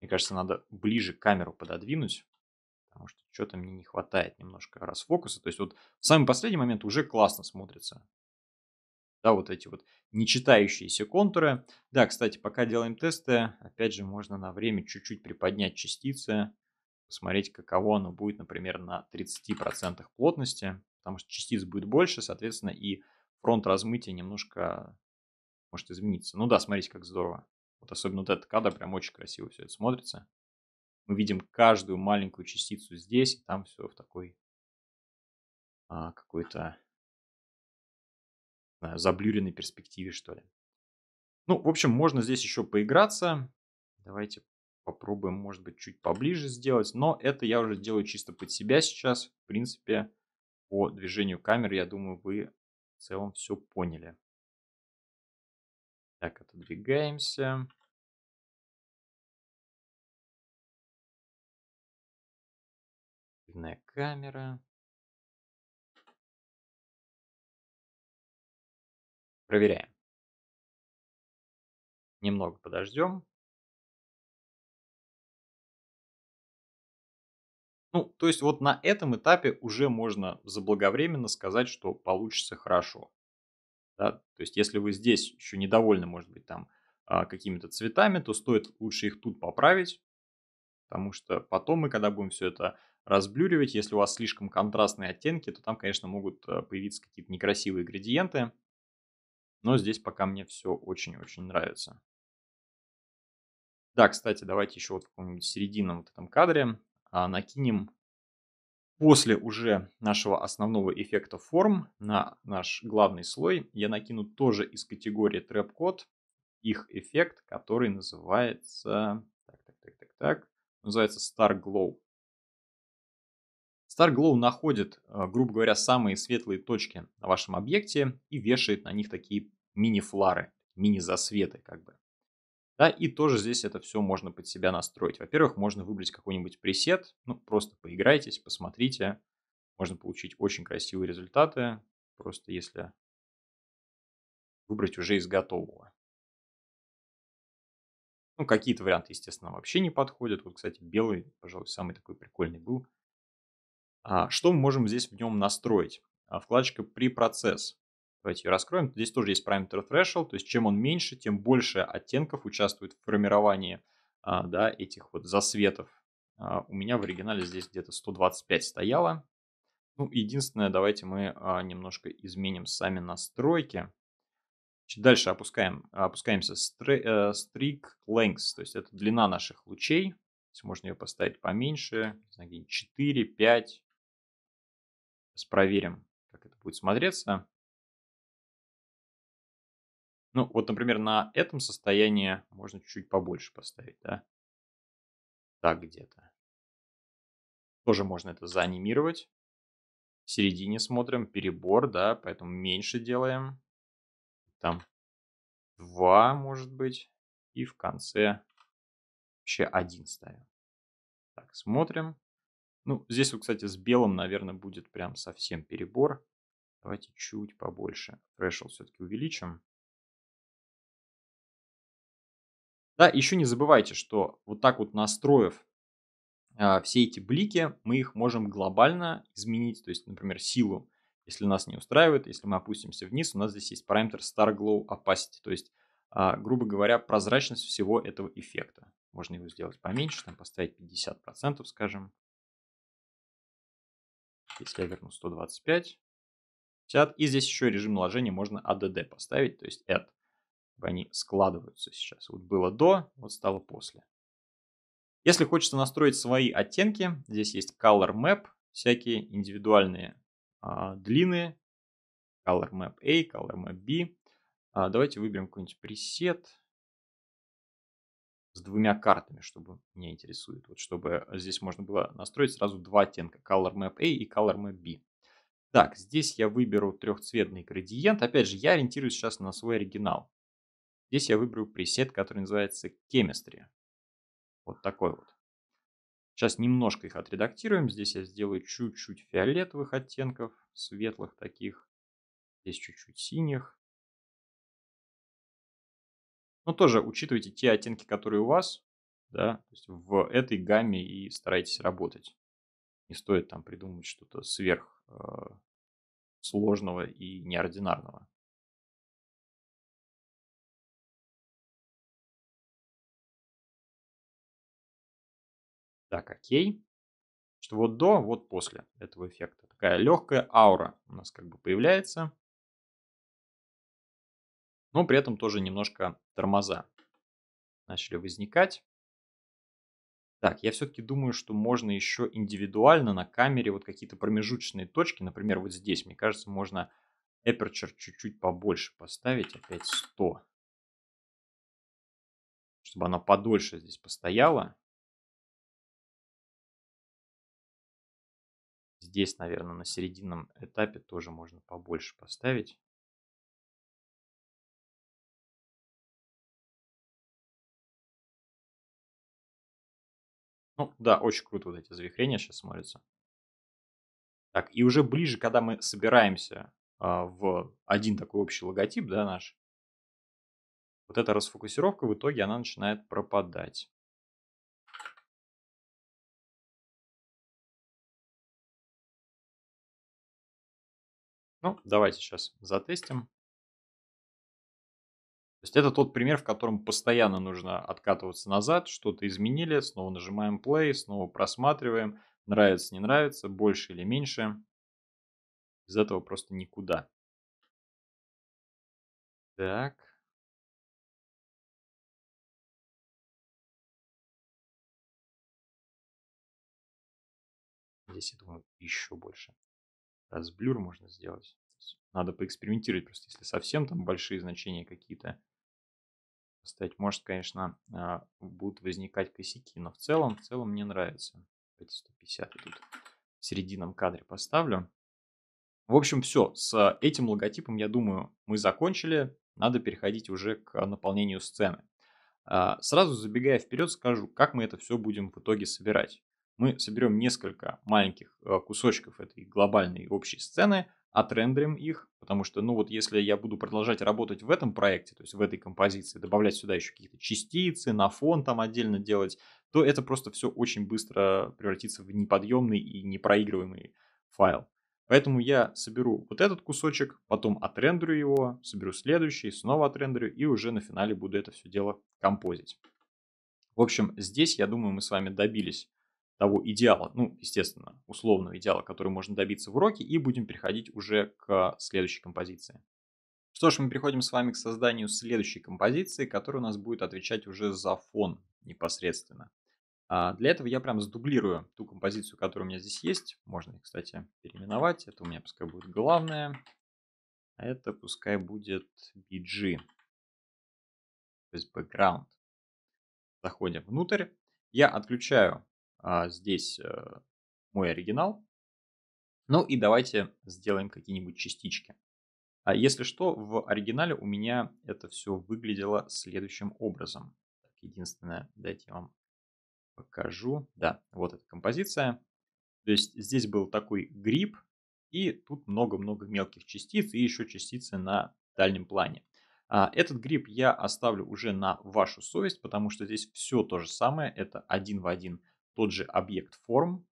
Мне кажется, надо ближе камеру пододвинуть потому что что-то мне не хватает немножко расфокуса. То есть вот в самый последний момент уже классно смотрится. Да, вот эти вот нечитающиеся контуры. Да, кстати, пока делаем тесты, опять же, можно на время чуть-чуть приподнять частицы, посмотреть, каково оно будет, например, на 30% плотности, потому что частиц будет больше, соответственно, и фронт размытия немножко может измениться. Ну да, смотрите, как здорово. Вот особенно вот этот кадр, прям очень красиво все это смотрится мы видим каждую маленькую частицу здесь, и там все в такой а, какой-то знаю, заблюренной перспективе, что ли. Ну, в общем, можно здесь еще поиграться. Давайте попробуем, может быть, чуть поближе сделать. Но это я уже делаю чисто под себя сейчас. В принципе, по движению камеры, я думаю, вы в целом все поняли. Так, отодвигаемся. крупная камера. Проверяем. Немного подождем. Ну, то есть вот на этом этапе уже можно заблаговременно сказать, что получится хорошо. Да? То есть если вы здесь еще недовольны, может быть, там а, какими-то цветами, то стоит лучше их тут поправить, потому что потом мы, когда будем все это разблюривать. Если у вас слишком контрастные оттенки, то там, конечно, могут э, появиться какие-то некрасивые градиенты. Но здесь пока мне все очень-очень нравится. Да, кстати, давайте еще вот в каком-нибудь серединном вот этом кадре а, накинем после уже нашего основного эффекта форм на наш главный слой. Я накину тоже из категории трэп-код их эффект, который называется... Так, так, так, так, так. Называется Star Glow. StarGlow находит, а, грубо говоря, самые светлые точки на вашем объекте и вешает на них такие мини-флары, мини-засветы как бы. Да, и тоже здесь это все можно под себя настроить. Во-первых, можно выбрать какой-нибудь пресет, ну, просто поиграйтесь, посмотрите. Можно получить очень красивые результаты, просто если выбрать уже из готового. Ну, какие-то варианты, естественно, вообще не подходят. Вот, кстати, белый, пожалуй, самый такой прикольный был. А что мы можем здесь в нем настроить? А, вкладочка процесс. Давайте ее раскроем. Здесь тоже есть параметр threshold, то есть чем он меньше, тем больше оттенков участвует в формировании а, да, этих вот засветов. У меня в оригинале здесь где-то 125 стояло. Ну, единственное, давайте мы немножко изменим сами настройки. Дальше опускаем, опускаемся string э, length, то есть это длина наших лучей. можно ее поставить поменьше, не знаю, 4, 5, Сейчас проверим, как это будет смотреться. Ну, вот, например, на этом состоянии можно чуть-чуть побольше поставить, да? Так где-то. Тоже можно это заанимировать. В середине смотрим, перебор, да, поэтому меньше делаем. Там 2, может быть. И в конце вообще 1 ставим. Так, смотрим. Ну, здесь вот, кстати, с белым, наверное, будет прям совсем перебор. Давайте чуть побольше. Threshold все-таки увеличим. Да, еще не забывайте, что вот так вот настроив а, все эти блики, мы их можем глобально изменить. То есть, например, силу, если нас не устраивает, если мы опустимся вниз, у нас здесь есть параметр Star Glow Opacity. То есть, а, грубо говоря, прозрачность всего этого эффекта. Можно его сделать поменьше, там поставить 50%, скажем. Если я верну 125, 50. И здесь еще режим наложения можно ADD поставить, то есть add. Они складываются сейчас. Вот было до, вот стало после. Если хочется настроить свои оттенки, здесь есть Color Map, всякие индивидуальные а, длины. Color Map A, Color Map B. А, давайте выберем какой-нибудь пресет с двумя картами, чтобы меня интересует. Вот чтобы э, здесь можно было настроить сразу два оттенка, Color Map A и Color Map B. Так, здесь я выберу трехцветный градиент. Опять же, я ориентируюсь сейчас на свой оригинал. Здесь я выберу пресет, который называется Chemistry. Вот такой вот. Сейчас немножко их отредактируем. Здесь я сделаю чуть-чуть фиолетовых оттенков, светлых таких. Здесь чуть-чуть синих. Но ну, тоже учитывайте те оттенки, которые у вас, да, то есть в этой гамме и старайтесь работать. Не стоит там придумывать что-то сверх э, сложного и неординарного. Так, окей. Что вот до, вот после этого эффекта. Такая легкая аура у нас как бы появляется но при этом тоже немножко тормоза начали возникать. Так, я все-таки думаю, что можно еще индивидуально на камере вот какие-то промежуточные точки, например, вот здесь, мне кажется, можно aperture чуть-чуть побольше поставить, опять 100, чтобы она подольше здесь постояла. Здесь, наверное, на серединном этапе тоже можно побольше поставить. Ну да, очень круто вот эти завихрения сейчас смотрятся. Так, и уже ближе, когда мы собираемся а, в один такой общий логотип, да, наш, вот эта расфокусировка в итоге она начинает пропадать. Ну, давайте сейчас затестим есть это тот пример, в котором постоянно нужно откатываться назад, что-то изменили, снова нажимаем play, снова просматриваем, нравится, не нравится, больше или меньше. Без этого просто никуда. Так. Здесь, я думаю, еще больше. Раз блюр можно сделать. Надо поэкспериментировать просто, если совсем там большие значения какие-то поставить. Может, конечно, э, будут возникать косяки, но в целом, в целом мне нравится. 150 тут в серединном кадре поставлю. В общем, все, с этим логотипом, я думаю, мы закончили. Надо переходить уже к наполнению сцены. А, сразу забегая вперед, скажу, как мы это все будем в итоге собирать. Мы соберем несколько маленьких э, кусочков этой глобальной общей сцены, отрендерим их, потому что, ну вот если я буду продолжать работать в этом проекте, то есть в этой композиции, добавлять сюда еще какие-то частицы, на фон там отдельно делать, то это просто все очень быстро превратится в неподъемный и непроигрываемый файл. Поэтому я соберу вот этот кусочек, потом отрендерю его, соберу следующий, снова отрендерю и уже на финале буду это все дело композить. В общем, здесь, я думаю, мы с вами добились того идеала, ну, естественно, условного идеала, который можно добиться в уроке, и будем переходить уже к следующей композиции. Что ж, мы переходим с вами к созданию следующей композиции, которая у нас будет отвечать уже за фон непосредственно. А для этого я прям сдублирую ту композицию, которая у меня здесь есть. Можно, кстати, переименовать. Это у меня пускай будет главное. А это пускай будет BG. То есть background. Заходим внутрь. Я отключаю а, здесь э, мой оригинал. Ну и давайте сделаем какие-нибудь частички. А если что, в оригинале у меня это все выглядело следующим образом. Так, единственное, дайте я вам покажу. Да, вот эта композиция. То есть здесь был такой гриб, и тут много-много мелких частиц, и еще частицы на дальнем плане. А, этот гриб я оставлю уже на вашу совесть, потому что здесь все то же самое, это один в один тот же объект форм.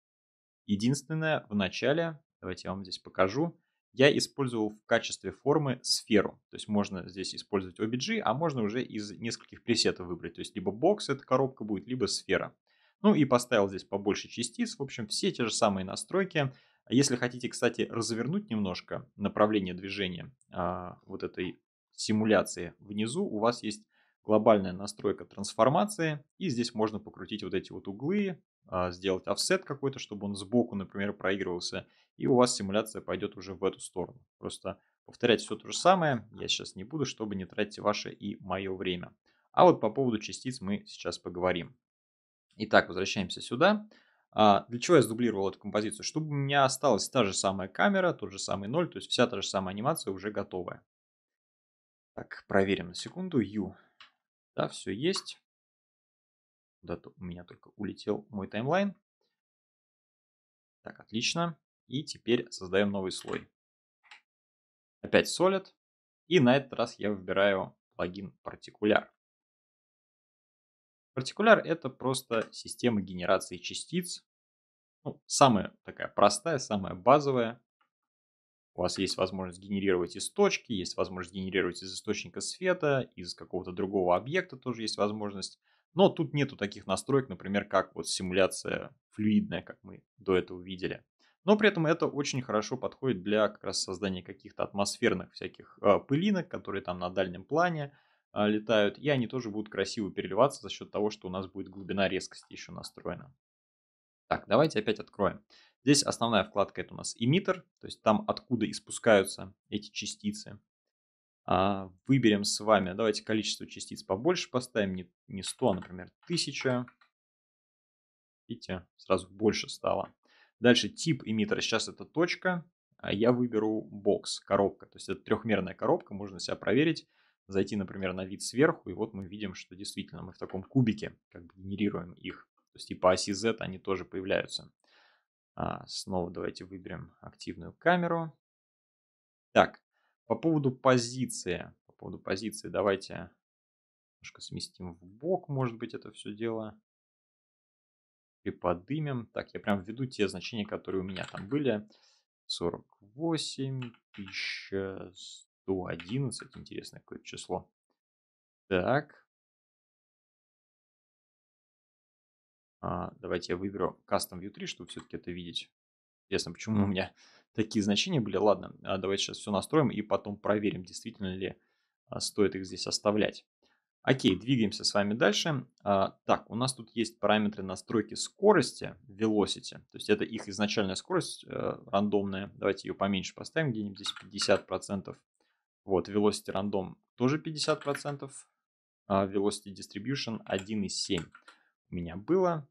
Единственное, в начале, давайте я вам здесь покажу, я использовал в качестве формы сферу. То есть можно здесь использовать OBG, а можно уже из нескольких пресетов выбрать. То есть либо бокс, эта коробка будет, либо сфера. Ну и поставил здесь побольше частиц. В общем, все те же самые настройки. Если хотите, кстати, развернуть немножко направление движения а, вот этой симуляции внизу, у вас есть глобальная настройка трансформации. И здесь можно покрутить вот эти вот углы, а, сделать офсет какой-то, чтобы он сбоку, например, проигрывался, и у вас симуляция пойдет уже в эту сторону. Просто повторять все то же самое я сейчас не буду, чтобы не тратить ваше и мое время. А вот по поводу частиц мы сейчас поговорим. Итак, возвращаемся сюда. А, для чего я сдублировал эту композицию? Чтобы у меня осталась та же самая камера, тот же самый ноль, то есть вся та же самая анимация уже готовая. Так, проверим на секунду. U. Да, все есть. Куда-то у меня только улетел мой таймлайн. Так, отлично. И теперь создаем новый слой. Опять Solid. И на этот раз я выбираю плагин Particular. Particular это просто система генерации частиц. Ну, самая такая простая, самая базовая. У вас есть возможность генерировать из точки, есть возможность генерировать из источника света, из какого-то другого объекта тоже есть возможность. Но тут нету таких настроек, например, как вот симуляция флюидная, как мы до этого видели. Но при этом это очень хорошо подходит для как раз создания каких-то атмосферных всяких э, пылинок, которые там на дальнем плане э, летают. И они тоже будут красиво переливаться за счет того, что у нас будет глубина резкости еще настроена. Так, давайте опять откроем. Здесь основная вкладка это у нас эмиттер, то есть там, откуда испускаются эти частицы. А, выберем с вами, а, давайте количество частиц побольше поставим, не, не 100, а, например, 1000. Видите, сразу больше стало. Дальше тип эмиттера, сейчас это точка, а я выберу бокс, коробка. То есть это трехмерная коробка, можно себя проверить, зайти, например, на вид сверху, и вот мы видим, что действительно мы в таком кубике как бы генерируем их. То есть и по оси Z они тоже появляются. А, снова давайте выберем активную камеру. Так, по поводу позиции. По поводу позиции давайте немножко сместим в бок, может быть, это все дело. И подымем. Так, я прям введу те значения, которые у меня там были. 48, 1111. Интересное какое число. Так. А, давайте я выберу Custom View 3, чтобы все-таки это видеть. Интересно, почему у меня такие значения были. Ладно, а, давайте сейчас все настроим и потом проверим, действительно ли а, стоит их здесь оставлять. Окей, двигаемся с вами дальше. А, так, у нас тут есть параметры настройки скорости, velocity. То есть это их изначальная скорость э, рандомная. Давайте ее поменьше поставим, где-нибудь здесь 50%. Вот, velocity random тоже 50%. А velocity distribution 1,7 у меня было.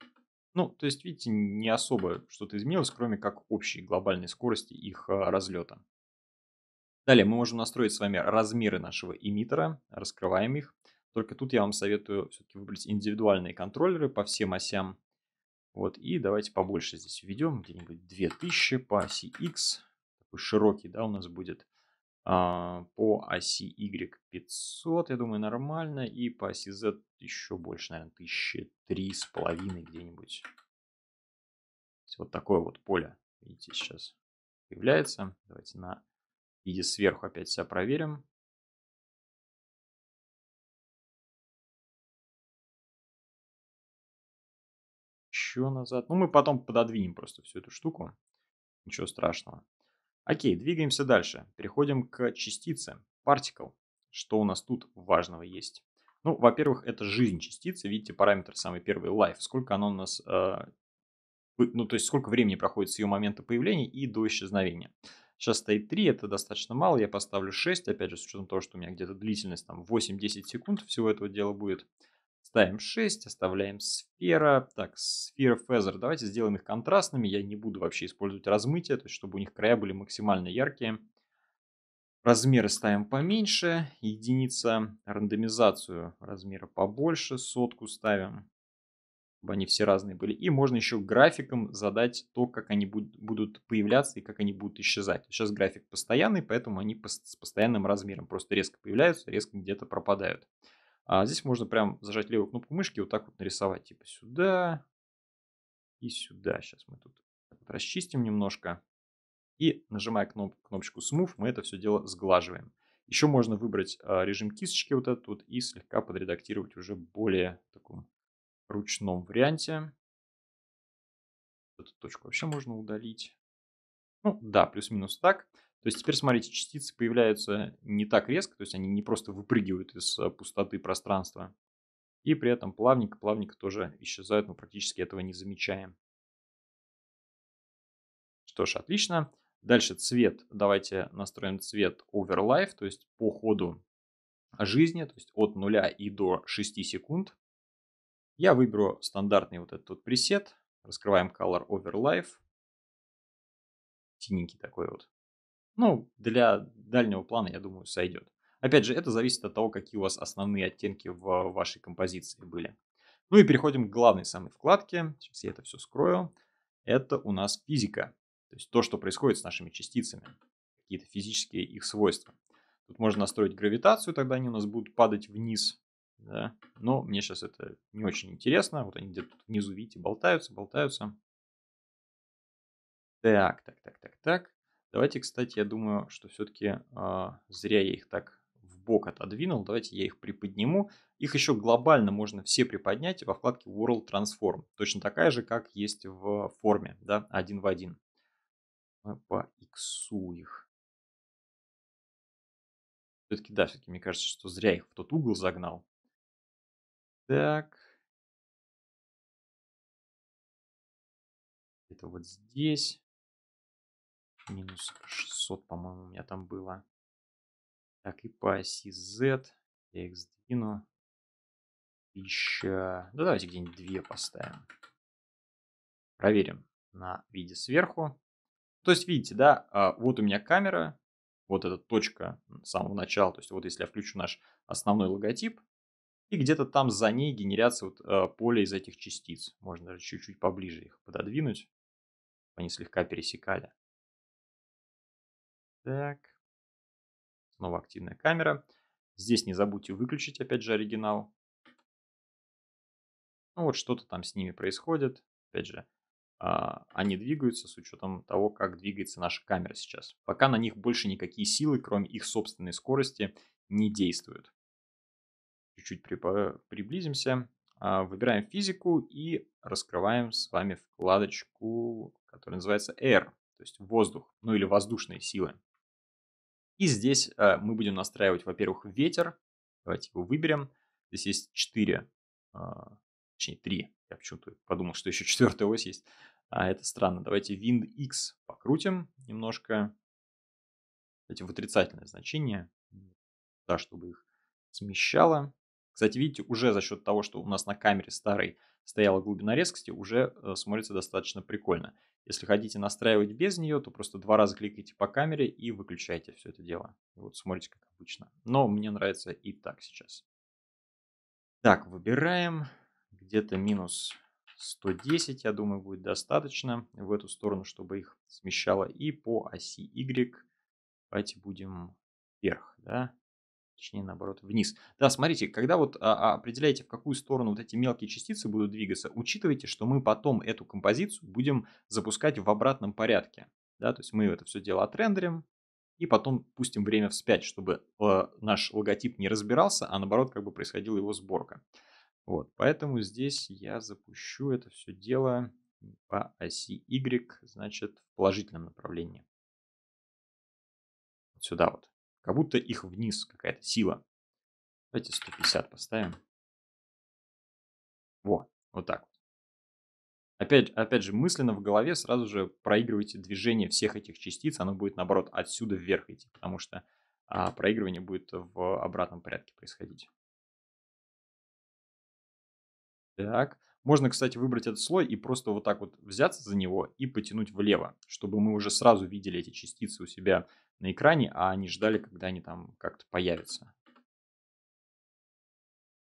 Ну, то есть, видите, не особо что-то изменилось, кроме как общей глобальной скорости их а, разлета. Далее мы можем настроить с вами размеры нашего эмиттера, раскрываем их. Только тут я вам советую все-таки выбрать индивидуальные контроллеры по всем осям. Вот, и давайте побольше здесь введем, где-нибудь 2000 по оси X. Такой широкий, да, у нас будет. А, по оси Y 500, я думаю, нормально. И по оси Z еще больше, наверное, тысячи с половиной где-нибудь. Вот такое вот поле, видите, сейчас появляется. Давайте на виде сверху опять себя проверим. Еще назад. Ну, мы потом пододвинем просто всю эту штуку. Ничего страшного. Окей, двигаемся дальше. Переходим к частице, particle. Что у нас тут важного есть? Ну, во-первых, это жизнь частицы. Видите, параметр самый первый, life. Сколько она у нас, э, ну, то есть сколько времени проходит с ее момента появления и до исчезновения. Сейчас стоит 3, это достаточно мало, я поставлю 6, опять же, с учетом того, что у меня где-то длительность там 8-10 секунд всего этого дела будет. Ставим 6, оставляем сфера. Так, сфера фезер. Давайте сделаем их контрастными. Я не буду вообще использовать размытие, то есть чтобы у них края были максимально яркие. Размеры ставим поменьше. Единица рандомизацию размера побольше. Сотку ставим, чтобы они все разные были. И можно еще графиком задать то, как они будут появляться и как они будут исчезать. Сейчас график постоянный, поэтому они с постоянным размером просто резко появляются, резко где-то пропадают. А здесь можно прям зажать левую кнопку мышки и вот так вот нарисовать. Типа сюда и сюда. Сейчас мы тут расчистим немножко. И нажимая кноп кнопочку Smooth, мы это все дело сглаживаем. Еще можно выбрать а, режим кисточки вот этот вот и слегка подредактировать уже более таком ручном варианте. Эту точку вообще можно удалить. Ну да, плюс-минус так. То есть теперь, смотрите, частицы появляются не так резко, то есть они не просто выпрыгивают из э, пустоты пространства, и при этом плавненько-плавненько тоже исчезают, мы практически этого не замечаем. Что ж, отлично. Дальше цвет. Давайте настроим цвет overlife, то есть по ходу жизни, то есть от 0 и до 6 секунд. Я выберу стандартный вот этот вот пресет. Раскрываем color overlife. Синенький такой вот ну, для дальнего плана, я думаю, сойдет. Опять же, это зависит от того, какие у вас основные оттенки в вашей композиции были. Ну и переходим к главной самой вкладке. Сейчас я это все скрою. Это у нас физика. То есть то, что происходит с нашими частицами. Какие-то физические их свойства. Тут можно настроить гравитацию, тогда они у нас будут падать вниз. Да? Но мне сейчас это не очень интересно. Вот они где-то внизу, видите, болтаются, болтаются. Так, так, так, так, так. Давайте, кстати, я думаю, что все-таки а, зря я их так в бок отодвинул. Давайте я их приподниму. Их еще глобально можно все приподнять во вкладке World Transform. Точно такая же, как есть в форме, да, один в один. Мы по X их. Все-таки, да, все-таки мне кажется, что зря их в тот угол загнал. Так. Это вот здесь минус 600, по-моему, у меня там было. Так, и по оси Z я их сдвину. Еще, Да ну, давайте где-нибудь 2 поставим. Проверим на виде сверху. То есть, видите, да, а, вот у меня камера, вот эта точка с самого начала, то есть вот если я включу наш основной логотип, и где-то там за ней генерятся вот а, поле из этих частиц. Можно даже чуть-чуть поближе их пододвинуть, они слегка пересекали. Так. Снова активная камера. Здесь не забудьте выключить, опять же, оригинал. Ну вот что-то там с ними происходит. Опять же, а, они двигаются с учетом того, как двигается наша камера сейчас. Пока на них больше никакие силы, кроме их собственной скорости, не действуют. Чуть-чуть приблизимся. А, выбираем физику и раскрываем с вами вкладочку, которая называется Air, то есть воздух, ну или воздушные силы. И здесь э, мы будем настраивать, во-первых, ветер. Давайте его выберем. Здесь есть 4, э, а, точнее 3. Я почему-то подумал, что еще четвертая ось есть. А это странно. Давайте Wind X покрутим немножко. Кстати, в отрицательное значение. Да, чтобы их смещало. Кстати, видите, уже за счет того, что у нас на камере старой стояла глубина резкости, уже э, смотрится достаточно прикольно. Если хотите настраивать без нее, то просто два раза кликайте по камере и выключайте все это дело. И вот смотрите, как обычно. Но мне нравится и так сейчас. Так, выбираем. Где-то минус 110, я думаю, будет достаточно в эту сторону, чтобы их смещало. И по оси Y давайте будем вверх, да, точнее наоборот, вниз. Да, смотрите, когда вот а, определяете, в какую сторону вот эти мелкие частицы будут двигаться, учитывайте, что мы потом эту композицию будем запускать в обратном порядке. Да, то есть мы это все дело отрендерим, и потом пустим время вспять, чтобы э, наш логотип не разбирался, а наоборот как бы происходила его сборка. Вот, поэтому здесь я запущу это все дело по оси Y, значит, в положительном направлении. сюда вот. Как будто их вниз какая-то сила. Давайте 150 поставим. Во, вот так Опять, опять же, мысленно в голове сразу же проигрывайте движение всех этих частиц. Оно будет, наоборот, отсюда вверх идти, потому что а, проигрывание будет в обратном порядке происходить. Так. Можно, кстати, выбрать этот слой и просто вот так вот взяться за него и потянуть влево, чтобы мы уже сразу видели эти частицы у себя на экране, а они ждали, когда они там как-то появятся.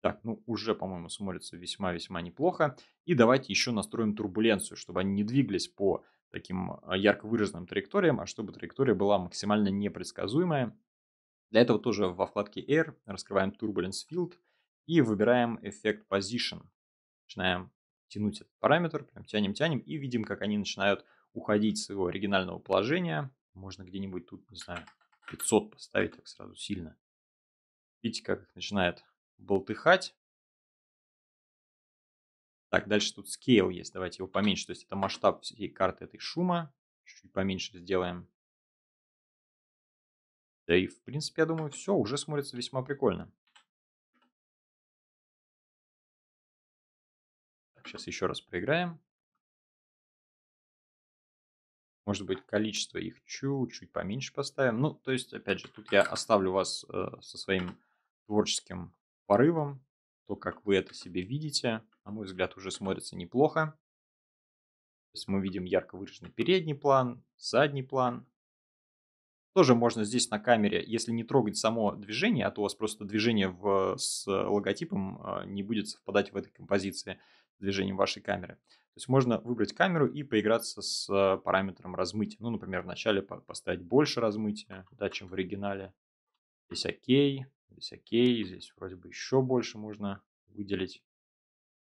Так, ну уже, по-моему, смотрится весьма-весьма неплохо. И давайте еще настроим турбуленцию, чтобы они не двигались по таким а, ярко выраженным траекториям, а чтобы траектория была максимально непредсказуемая. Для этого тоже во вкладке Air раскрываем Turbulence Field и выбираем эффект Position. Начинаем тянуть этот параметр, прям тянем-тянем и видим, как они начинают уходить с своего оригинального положения. Можно где-нибудь тут, не знаю, 500 поставить так сразу сильно. Видите, как их начинает болтыхать. Так, дальше тут scale есть. Давайте его поменьше. То есть это масштаб всей карты этой шума. чуть поменьше сделаем. Да и, в принципе, я думаю, все уже смотрится весьма прикольно. Так, сейчас еще раз проиграем. Может быть, количество их чуть-чуть поменьше поставим. Ну, то есть, опять же, тут я оставлю вас э, со своим творческим порывом. То, как вы это себе видите, на мой взгляд, уже смотрится неплохо. То есть мы видим ярко выраженный передний план, задний план. Тоже можно здесь на камере, если не трогать само движение, а то у вас просто движение в, э, с логотипом э, не будет совпадать в этой композиции – движением вашей камеры. То есть можно выбрать камеру и поиграться с э, параметром размытия. Ну, например, вначале поставить больше размытия, да, чем в оригинале. Здесь окей, здесь окей, здесь вроде бы еще больше можно выделить.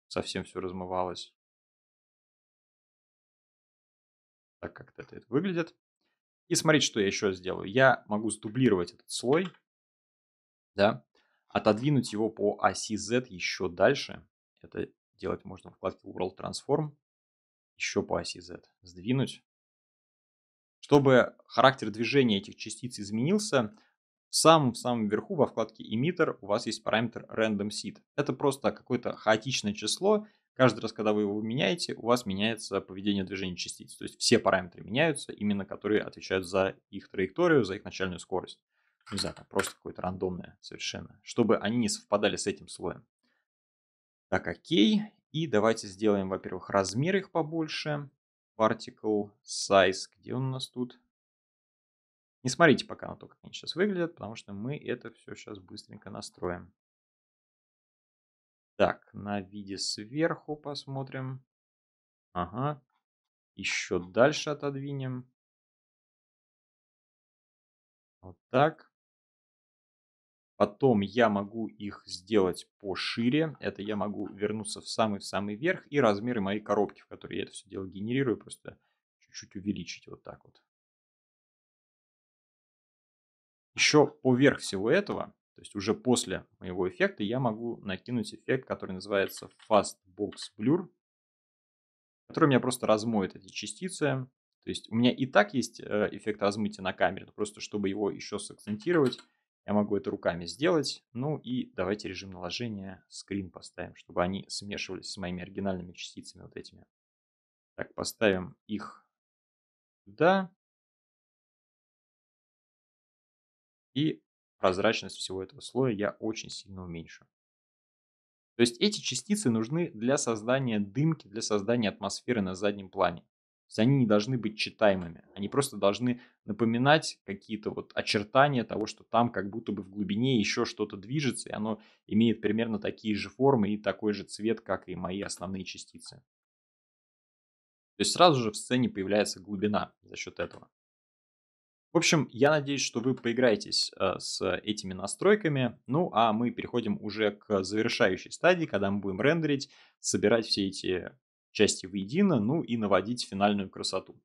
Совсем все размывалось. Так как-то это, это выглядит. И смотрите, что я еще сделаю. Я могу сдублировать этот слой, да, отодвинуть его по оси Z еще дальше. Это сделать можно в вкладке World Transform, еще по оси Z сдвинуть. Чтобы характер движения этих частиц изменился, в самом, в самом верху во вкладке Emitter у вас есть параметр Random Seed. Это просто какое-то хаотичное число. Каждый раз, когда вы его меняете, у вас меняется поведение движения частиц. То есть все параметры меняются, именно которые отвечают за их траекторию, за их начальную скорость. Не знаю, там просто какое-то рандомное совершенно. Чтобы они не совпадали с этим слоем. Так, окей. И давайте сделаем, во-первых, размер их побольше. Particle Size. Где он у нас тут? Не смотрите пока на то, как они сейчас выглядят, потому что мы это все сейчас быстренько настроим. Так, на виде сверху посмотрим. Ага. Еще дальше отодвинем. Вот так. Потом я могу их сделать пошире. Это я могу вернуться в самый-самый верх и размеры моей коробки, в которой я это все дело генерирую, просто чуть-чуть увеличить вот так вот. Еще поверх всего этого, то есть уже после моего эффекта, я могу накинуть эффект, который называется Fast Box Blur, который меня просто размоет эти частицы. То есть у меня и так есть э, эффект размытия на камере, но просто чтобы его еще сакцентировать, я могу это руками сделать. Ну и давайте режим наложения скрин поставим, чтобы они смешивались с моими оригинальными частицами вот этими. Так, поставим их сюда. И прозрачность всего этого слоя я очень сильно уменьшу. То есть эти частицы нужны для создания дымки, для создания атмосферы на заднем плане есть они не должны быть читаемыми. Они просто должны напоминать какие-то вот очертания того, что там как будто бы в глубине еще что-то движется, и оно имеет примерно такие же формы и такой же цвет, как и мои основные частицы. То есть сразу же в сцене появляется глубина за счет этого. В общем, я надеюсь, что вы поиграетесь э, с этими настройками. Ну, а мы переходим уже к завершающей стадии, когда мы будем рендерить, собирать все эти части воедино, ну и наводить финальную красоту.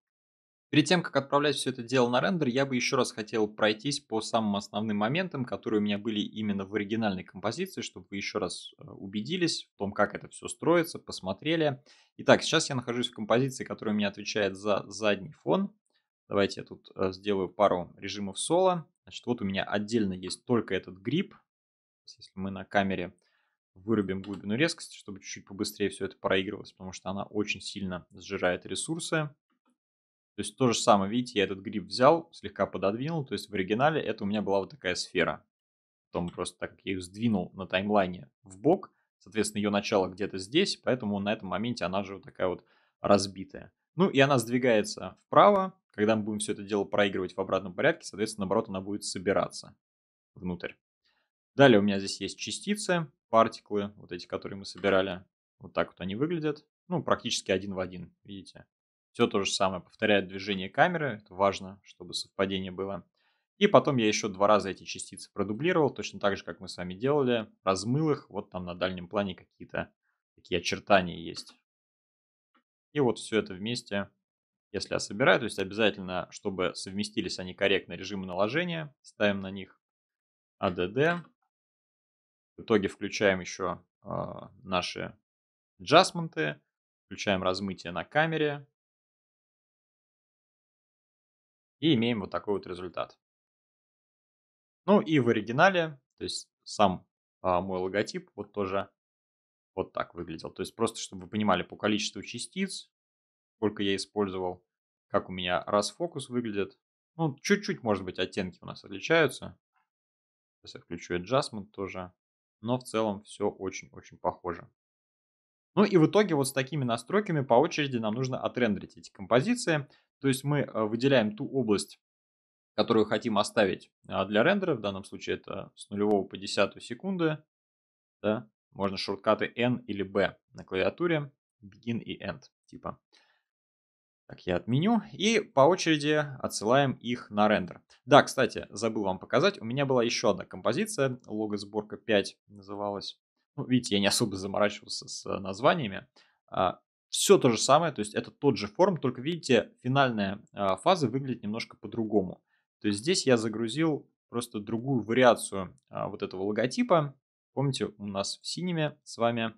Перед тем, как отправлять все это дело на рендер, я бы еще раз хотел пройтись по самым основным моментам, которые у меня были именно в оригинальной композиции, чтобы вы еще раз э, убедились в том, как это все строится, посмотрели. Итак, сейчас я нахожусь в композиции, которая у меня отвечает за задний фон. Давайте я тут э, сделаю пару режимов соло. Значит, вот у меня отдельно есть только этот грипп. Если мы на камере вырубим глубину резкости, чтобы чуть-чуть побыстрее все это проигрывалось, потому что она очень сильно сжирает ресурсы. То есть то же самое, видите, я этот гриб взял, слегка пододвинул, то есть в оригинале это у меня была вот такая сфера. Потом просто так как я ее сдвинул на таймлайне в бок, соответственно, ее начало где-то здесь, поэтому на этом моменте она же вот такая вот разбитая. Ну и она сдвигается вправо, когда мы будем все это дело проигрывать в обратном порядке, соответственно, наоборот, она будет собираться внутрь. Далее у меня здесь есть частицы, партиклы, вот эти, которые мы собирали. Вот так вот они выглядят. Ну, практически один в один, видите. Все то же самое, повторяет движение камеры, это важно, чтобы совпадение было. И потом я еще два раза эти частицы продублировал, точно так же, как мы с вами делали, размыл их, вот там на дальнем плане какие-то такие очертания есть. И вот все это вместе, если я собираю, то есть обязательно, чтобы совместились они корректно режимы наложения, ставим на них ADD, а, в итоге включаем еще э, а, наши джасменты, включаем размытие на камере. И имеем вот такой вот результат. Ну и в оригинале, то есть сам э, мой логотип вот тоже вот так выглядел. То есть просто, чтобы вы понимали по количеству частиц, сколько я использовал, как у меня расфокус выглядит. Ну, чуть-чуть, может быть, оттенки у нас отличаются. Сейчас я включу adjustment тоже но в целом все очень-очень похоже. Ну и в итоге вот с такими настройками по очереди нам нужно отрендерить эти композиции. То есть мы э, выделяем ту область, которую хотим оставить а, для рендера. В данном случае это с нулевого по десятую секунды. Да? Можно шорткаты N или B на клавиатуре. Begin и End типа. Так, я отменю. И по очереди отсылаем их на рендер. Да, кстати, забыл вам показать. У меня была еще одна композиция. Логосборка 5 называлась. Ну, видите, я не особо заморачивался с э, названиями. А, Все то же самое, то есть это тот же форм, только видите, финальная а, фаза выглядит немножко по-другому. То есть здесь я загрузил просто другую вариацию а, вот этого логотипа. Помните, у нас в синеме с вами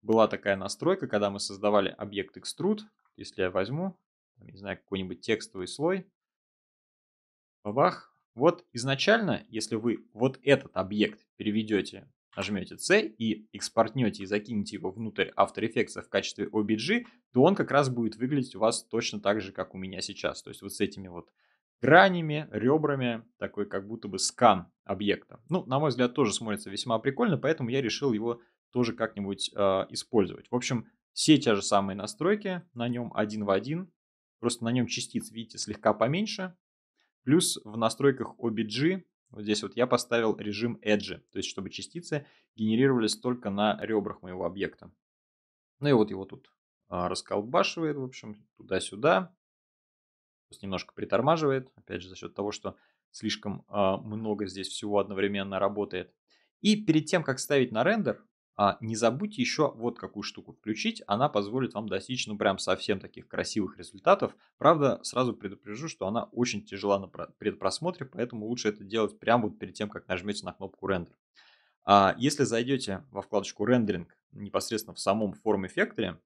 была такая настройка, когда мы создавали объект extrude. Если я возьму там, не знаю, какой-нибудь текстовый слой. Бабах. Вот изначально, если вы вот этот объект переведете, нажмете C и экспортнете и закинете его внутрь After Effects в качестве OBG, то он как раз будет выглядеть у вас точно так же, как у меня сейчас. То есть вот с этими вот гранями, ребрами, такой как будто бы скан объекта. Ну, на мой взгляд, тоже смотрится весьма прикольно, поэтому я решил его тоже как-нибудь э, использовать. В общем, все те же самые настройки на нем один в один, Просто на нем частиц, видите, слегка поменьше. Плюс в настройках OBG, вот здесь вот я поставил режим Edge, то есть чтобы частицы генерировались только на ребрах моего объекта. Ну и вот его тут а, расколбашивает, в общем, туда-сюда. Немножко притормаживает, опять же, за счет того, что слишком а, много здесь всего одновременно работает. И перед тем, как ставить на рендер, а не забудьте еще вот какую штуку включить, она позволит вам достичь ну прям совсем таких красивых результатов. Правда, сразу предупрежу, что она очень тяжела на предпросмотре, поэтому лучше это делать прямо вот перед тем, как нажмете на кнопку рендер. А если зайдете во вкладочку рендеринг непосредственно в самом форм Effector,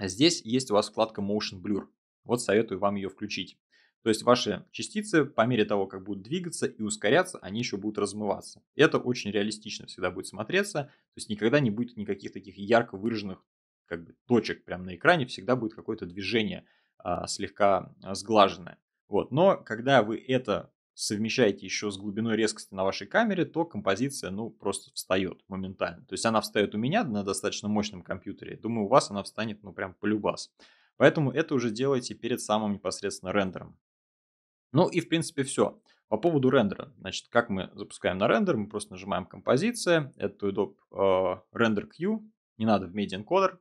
здесь есть у вас вкладка Motion Blur. Вот советую вам ее включить. То есть ваши частицы, по мере того, как будут двигаться и ускоряться, они еще будут размываться. Это очень реалистично всегда будет смотреться. То есть никогда не будет никаких таких ярко выраженных как бы, точек прямо на экране. Всегда будет какое-то движение а, слегка а, сглаженное. Вот. Но когда вы это совмещаете еще с глубиной резкости на вашей камере, то композиция, ну, просто встает моментально. То есть она встает у меня на достаточно мощном компьютере. Думаю, у вас она встанет, ну, прям полюбас. Поэтому это уже делайте перед самым непосредственно рендером. Ну и в принципе все. По поводу рендера. Значит, как мы запускаем на рендер, мы просто нажимаем композиция, это Adobe э, Render Queue, не надо в Media Encoder.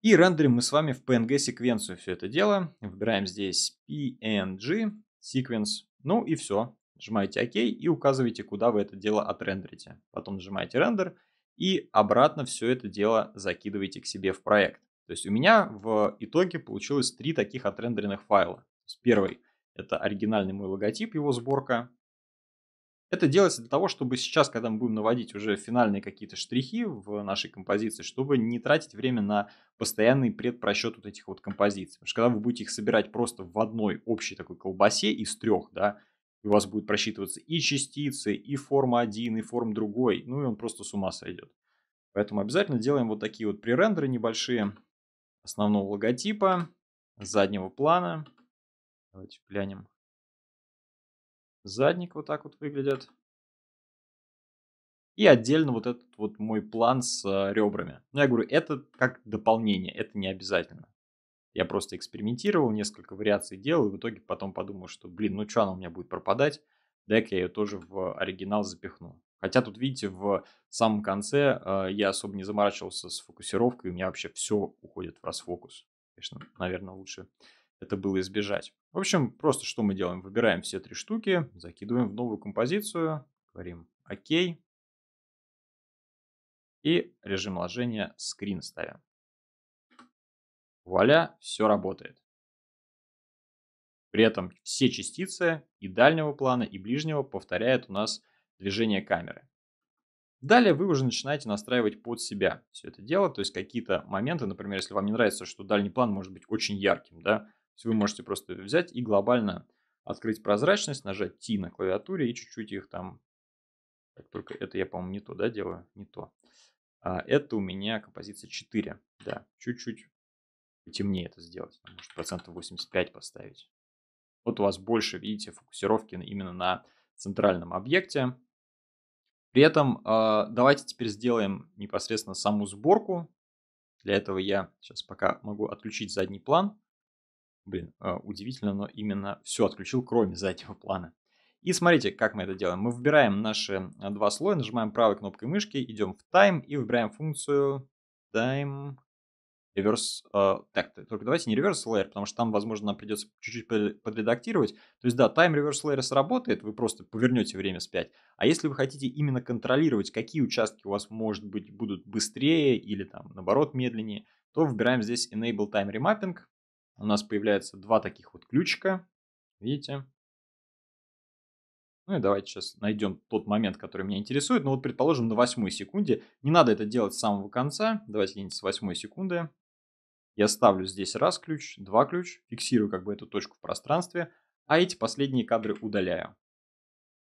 И рендерим мы с вами в PNG-секвенцию все это дело. Выбираем здесь PNG, Sequence, ну и все. Нажимаете ОК и указываете, куда вы это дело отрендерите. Потом нажимаете рендер и обратно все это дело закидываете к себе в проект. То есть у меня в итоге получилось три таких отрендеренных файла. Первый это оригинальный мой логотип, его сборка. Это делается для того, чтобы сейчас, когда мы будем наводить уже финальные какие-то штрихи в нашей композиции, чтобы не тратить время на постоянный предпросчет вот этих вот композиций. Потому что когда вы будете их собирать просто в одной общей такой колбасе из трех, да, и у вас будет просчитываться и частицы, и форма один, и форм другой, ну и он просто с ума сойдет. Поэтому обязательно делаем вот такие вот пререндеры небольшие основного логотипа, заднего плана, Давайте глянем. Задник вот так вот выглядит. И отдельно вот этот вот мой план с а, ребрами. Но ну, я говорю, это как дополнение, это не обязательно. Я просто экспериментировал, несколько вариаций делал, и в итоге потом подумал, что, блин, ну что она у меня будет пропадать, дай-ка я ее тоже в оригинал запихну. Хотя тут, видите, в самом конце э, я особо не заморачивался с фокусировкой, у меня вообще все уходит в расфокус. Конечно, наверное, лучше это было избежать. В общем, просто что мы делаем? Выбираем все три штуки, закидываем в новую композицию, говорим ОК. И режим ложения скрин ставим. Вуаля, все работает. При этом все частицы и дальнего плана, и ближнего повторяют у нас движение камеры. Далее вы уже начинаете настраивать под себя все это дело, то есть какие-то моменты, например, если вам не нравится, что дальний план может быть очень ярким, да, есть вы можете просто взять и глобально открыть прозрачность, нажать T на клавиатуре и чуть-чуть их там... Так, только это я, по-моему, не то, да, делаю? Не то. А, это у меня композиция 4. Да, чуть-чуть темнее это сделать. Может, процентов 85 поставить. Вот у вас больше, видите, фокусировки именно на центральном объекте. При этом а, давайте теперь сделаем непосредственно саму сборку. Для этого я сейчас пока могу отключить задний план. Блин, а, удивительно, но именно все отключил, кроме заднего плана. И смотрите, как мы это делаем. Мы выбираем наши а, два слоя, нажимаем правой кнопкой мышки, идем в Time и выбираем функцию Time Reverse. Э, так, только давайте не Reverse Layer, потому что там, возможно, нам придется чуть-чуть подредактировать. То есть, да, Time Reverse Layer сработает, вы просто повернете время спять. А если вы хотите именно контролировать, какие участки у вас, может быть, будут быстрее или там, наоборот, медленнее, то выбираем здесь Enable Time Remapping, у нас появляется два таких вот ключика. Видите? Ну и давайте сейчас найдем тот момент, который меня интересует. Ну вот, предположим, на восьмой секунде. Не надо это делать с самого конца. Давайте где с восьмой секунды. Я ставлю здесь раз ключ, два ключ, фиксирую как бы эту точку в пространстве, а эти последние кадры удаляю.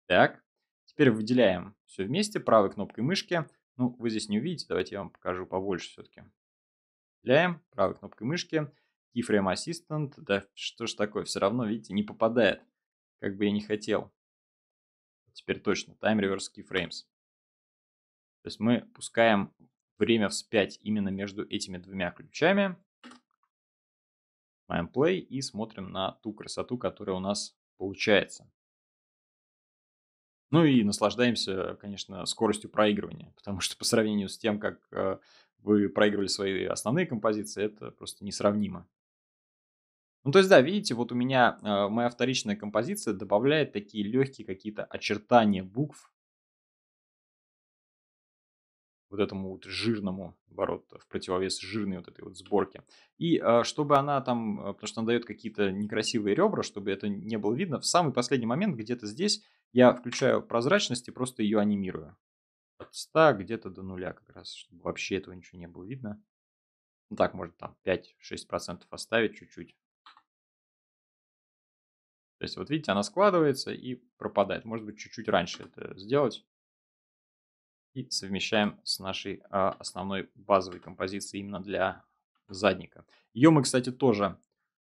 Так, теперь выделяем все вместе правой кнопкой мышки. Ну, вы здесь не увидите, давайте я вам покажу побольше все-таки. Выделяем правой кнопкой мышки keyframe assistant, да что ж такое, все равно, видите, не попадает, как бы я не хотел. Теперь точно, time reverse keyframes. То есть мы пускаем время вспять именно между этими двумя ключами. Нажимаем play и смотрим на ту красоту, которая у нас получается. Ну и наслаждаемся, конечно, скоростью проигрывания, потому что по сравнению с тем, как э, вы проигрывали свои основные композиции, это просто несравнимо. Ну, то есть, да, видите, вот у меня э, моя вторичная композиция добавляет такие легкие какие-то очертания букв вот этому вот жирному, наоборот, в противовес жирной вот этой вот сборке. И э, чтобы она там, э, потому что она дает какие-то некрасивые ребра, чтобы это не было видно, в самый последний момент где-то здесь я включаю прозрачность и просто ее анимирую. От 100 где-то до нуля как раз, чтобы вообще этого ничего не было видно. Ну так, может там 5-6% оставить чуть-чуть. То есть вот видите, она складывается и пропадает. Может быть, чуть-чуть раньше это сделать. И совмещаем с нашей а, основной базовой композицией именно для задника. Ее мы, кстати, тоже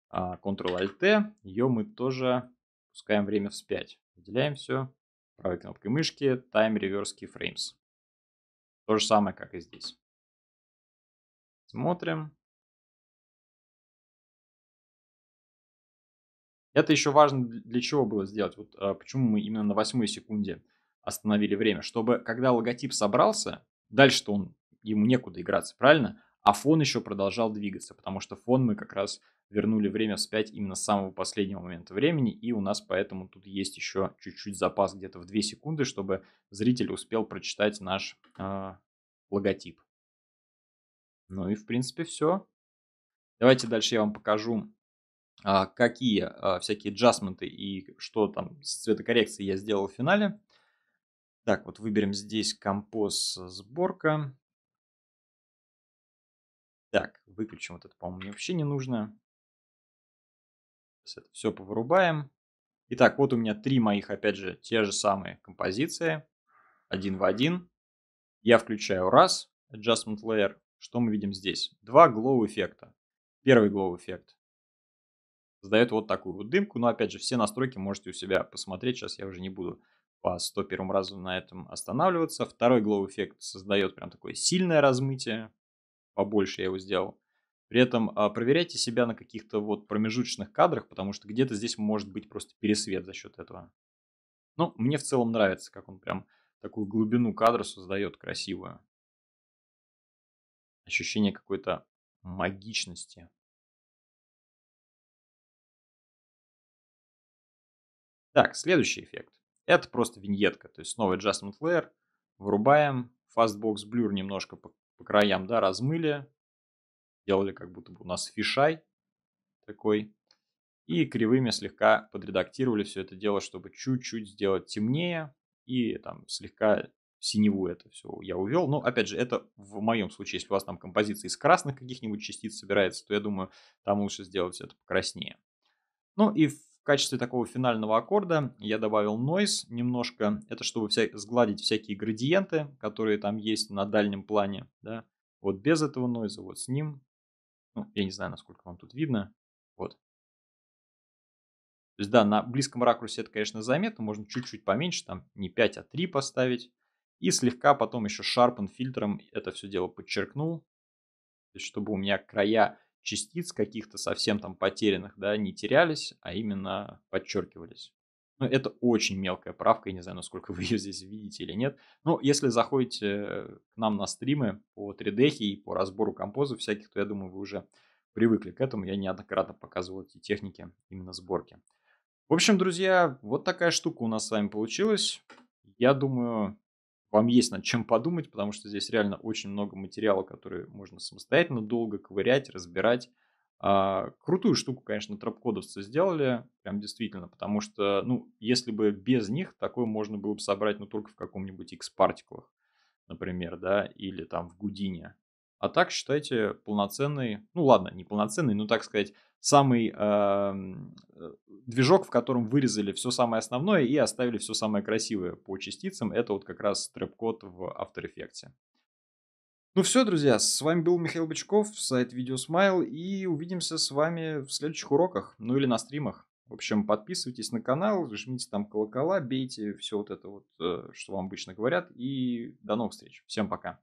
а, Ctrl-Alt, ее мы тоже пускаем время вспять. Выделяем все правой кнопкой мышки Time Reverse Keyframes. То же самое, как и здесь. Смотрим. Это еще важно для чего было сделать. Вот а, почему мы именно на восьмой секунде остановили время. Чтобы, когда логотип собрался, дальше-то он, ему некуда играться, правильно? А фон еще продолжал двигаться, потому что фон мы как раз вернули время вспять именно с самого последнего момента времени, и у нас поэтому тут есть еще чуть-чуть запас где-то в 2 секунды, чтобы зритель успел прочитать наш э, логотип. Ну и в принципе все. Давайте дальше я вам покажу а, какие а, всякие джасменты и что там с цветокоррекцией я сделал в финале. Так, вот выберем здесь композ э, сборка. Так, выключим вот это, по-моему, мне вообще не нужно. Сейчас это все повырубаем. Итак, вот у меня три моих, опять же, те же самые композиции. Один в один. Я включаю раз, adjustment layer. Что мы видим здесь? Два glow эффекта. Первый glow эффект создает вот такую вот дымку. Но опять же, все настройки можете у себя посмотреть. Сейчас я уже не буду по 101 разу на этом останавливаться. Второй glow эффект создает прям такое сильное размытие. Побольше я его сделал. При этом а, проверяйте себя на каких-то вот промежуточных кадрах, потому что где-то здесь может быть просто пересвет за счет этого. Но ну, мне в целом нравится, как он прям такую глубину кадра создает красивую. Ощущение какой-то магичности. Так, следующий эффект. Это просто виньетка, то есть снова Adjustment Layer. Вырубаем, Fastbox Blur немножко по, по краям, да, размыли. Делали как будто бы у нас фишай такой. И кривыми слегка подредактировали все это дело, чтобы чуть-чуть сделать темнее. И там слегка синеву это все я увел. Но, опять же, это в моем случае, если у вас там композиция из красных каких-нибудь частиц собирается, то я думаю, там лучше сделать это покраснее. Ну и качестве такого финального аккорда я добавил noise немножко. Это чтобы вся... сгладить всякие градиенты, которые там есть на дальнем плане. Да? Вот без этого нойза, вот с ним. Ну, я не знаю, насколько вам тут видно. Вот. То есть, да, на близком ракурсе это, конечно, заметно. Можно чуть-чуть поменьше, там не 5, а 3 поставить. И слегка потом еще Sharpen фильтром это все дело подчеркнул. То есть, чтобы у меня края частиц каких-то совсем там потерянных, да, не терялись, а именно подчеркивались. Но ну, это очень мелкая правка, я не знаю, насколько вы ее здесь видите или нет. Но если заходите э, к нам на стримы по 3D и по разбору композов всяких, то я думаю, вы уже привыкли к этому. Я неоднократно показывал эти техники именно сборки. В общем, друзья, вот такая штука у нас с вами получилась. Я думаю, вам есть над чем подумать, потому что здесь реально очень много материала, который можно самостоятельно долго ковырять, разбирать. А, крутую штуку, конечно, тропкодовцы сделали, прям действительно, потому что, ну, если бы без них, такое можно было бы собрать, ну, только в каком-нибудь X-партиклах, например, да, или там в Гудине. А так, считайте, полноценный, ну ладно, не полноценный, но так сказать, самый эм, э, движок, в котором вырезали все самое основное и оставили все самое красивое по частицам. Это вот как раз трэп-код в After Effects. Ну все, друзья, с вами был Михаил Бычков, сайт VideoSmile, и увидимся с вами в следующих уроках, ну или на стримах. В общем, подписывайтесь на канал, жмите там колокола, бейте все вот это вот, э, что вам обычно говорят, и до новых встреч. Всем пока.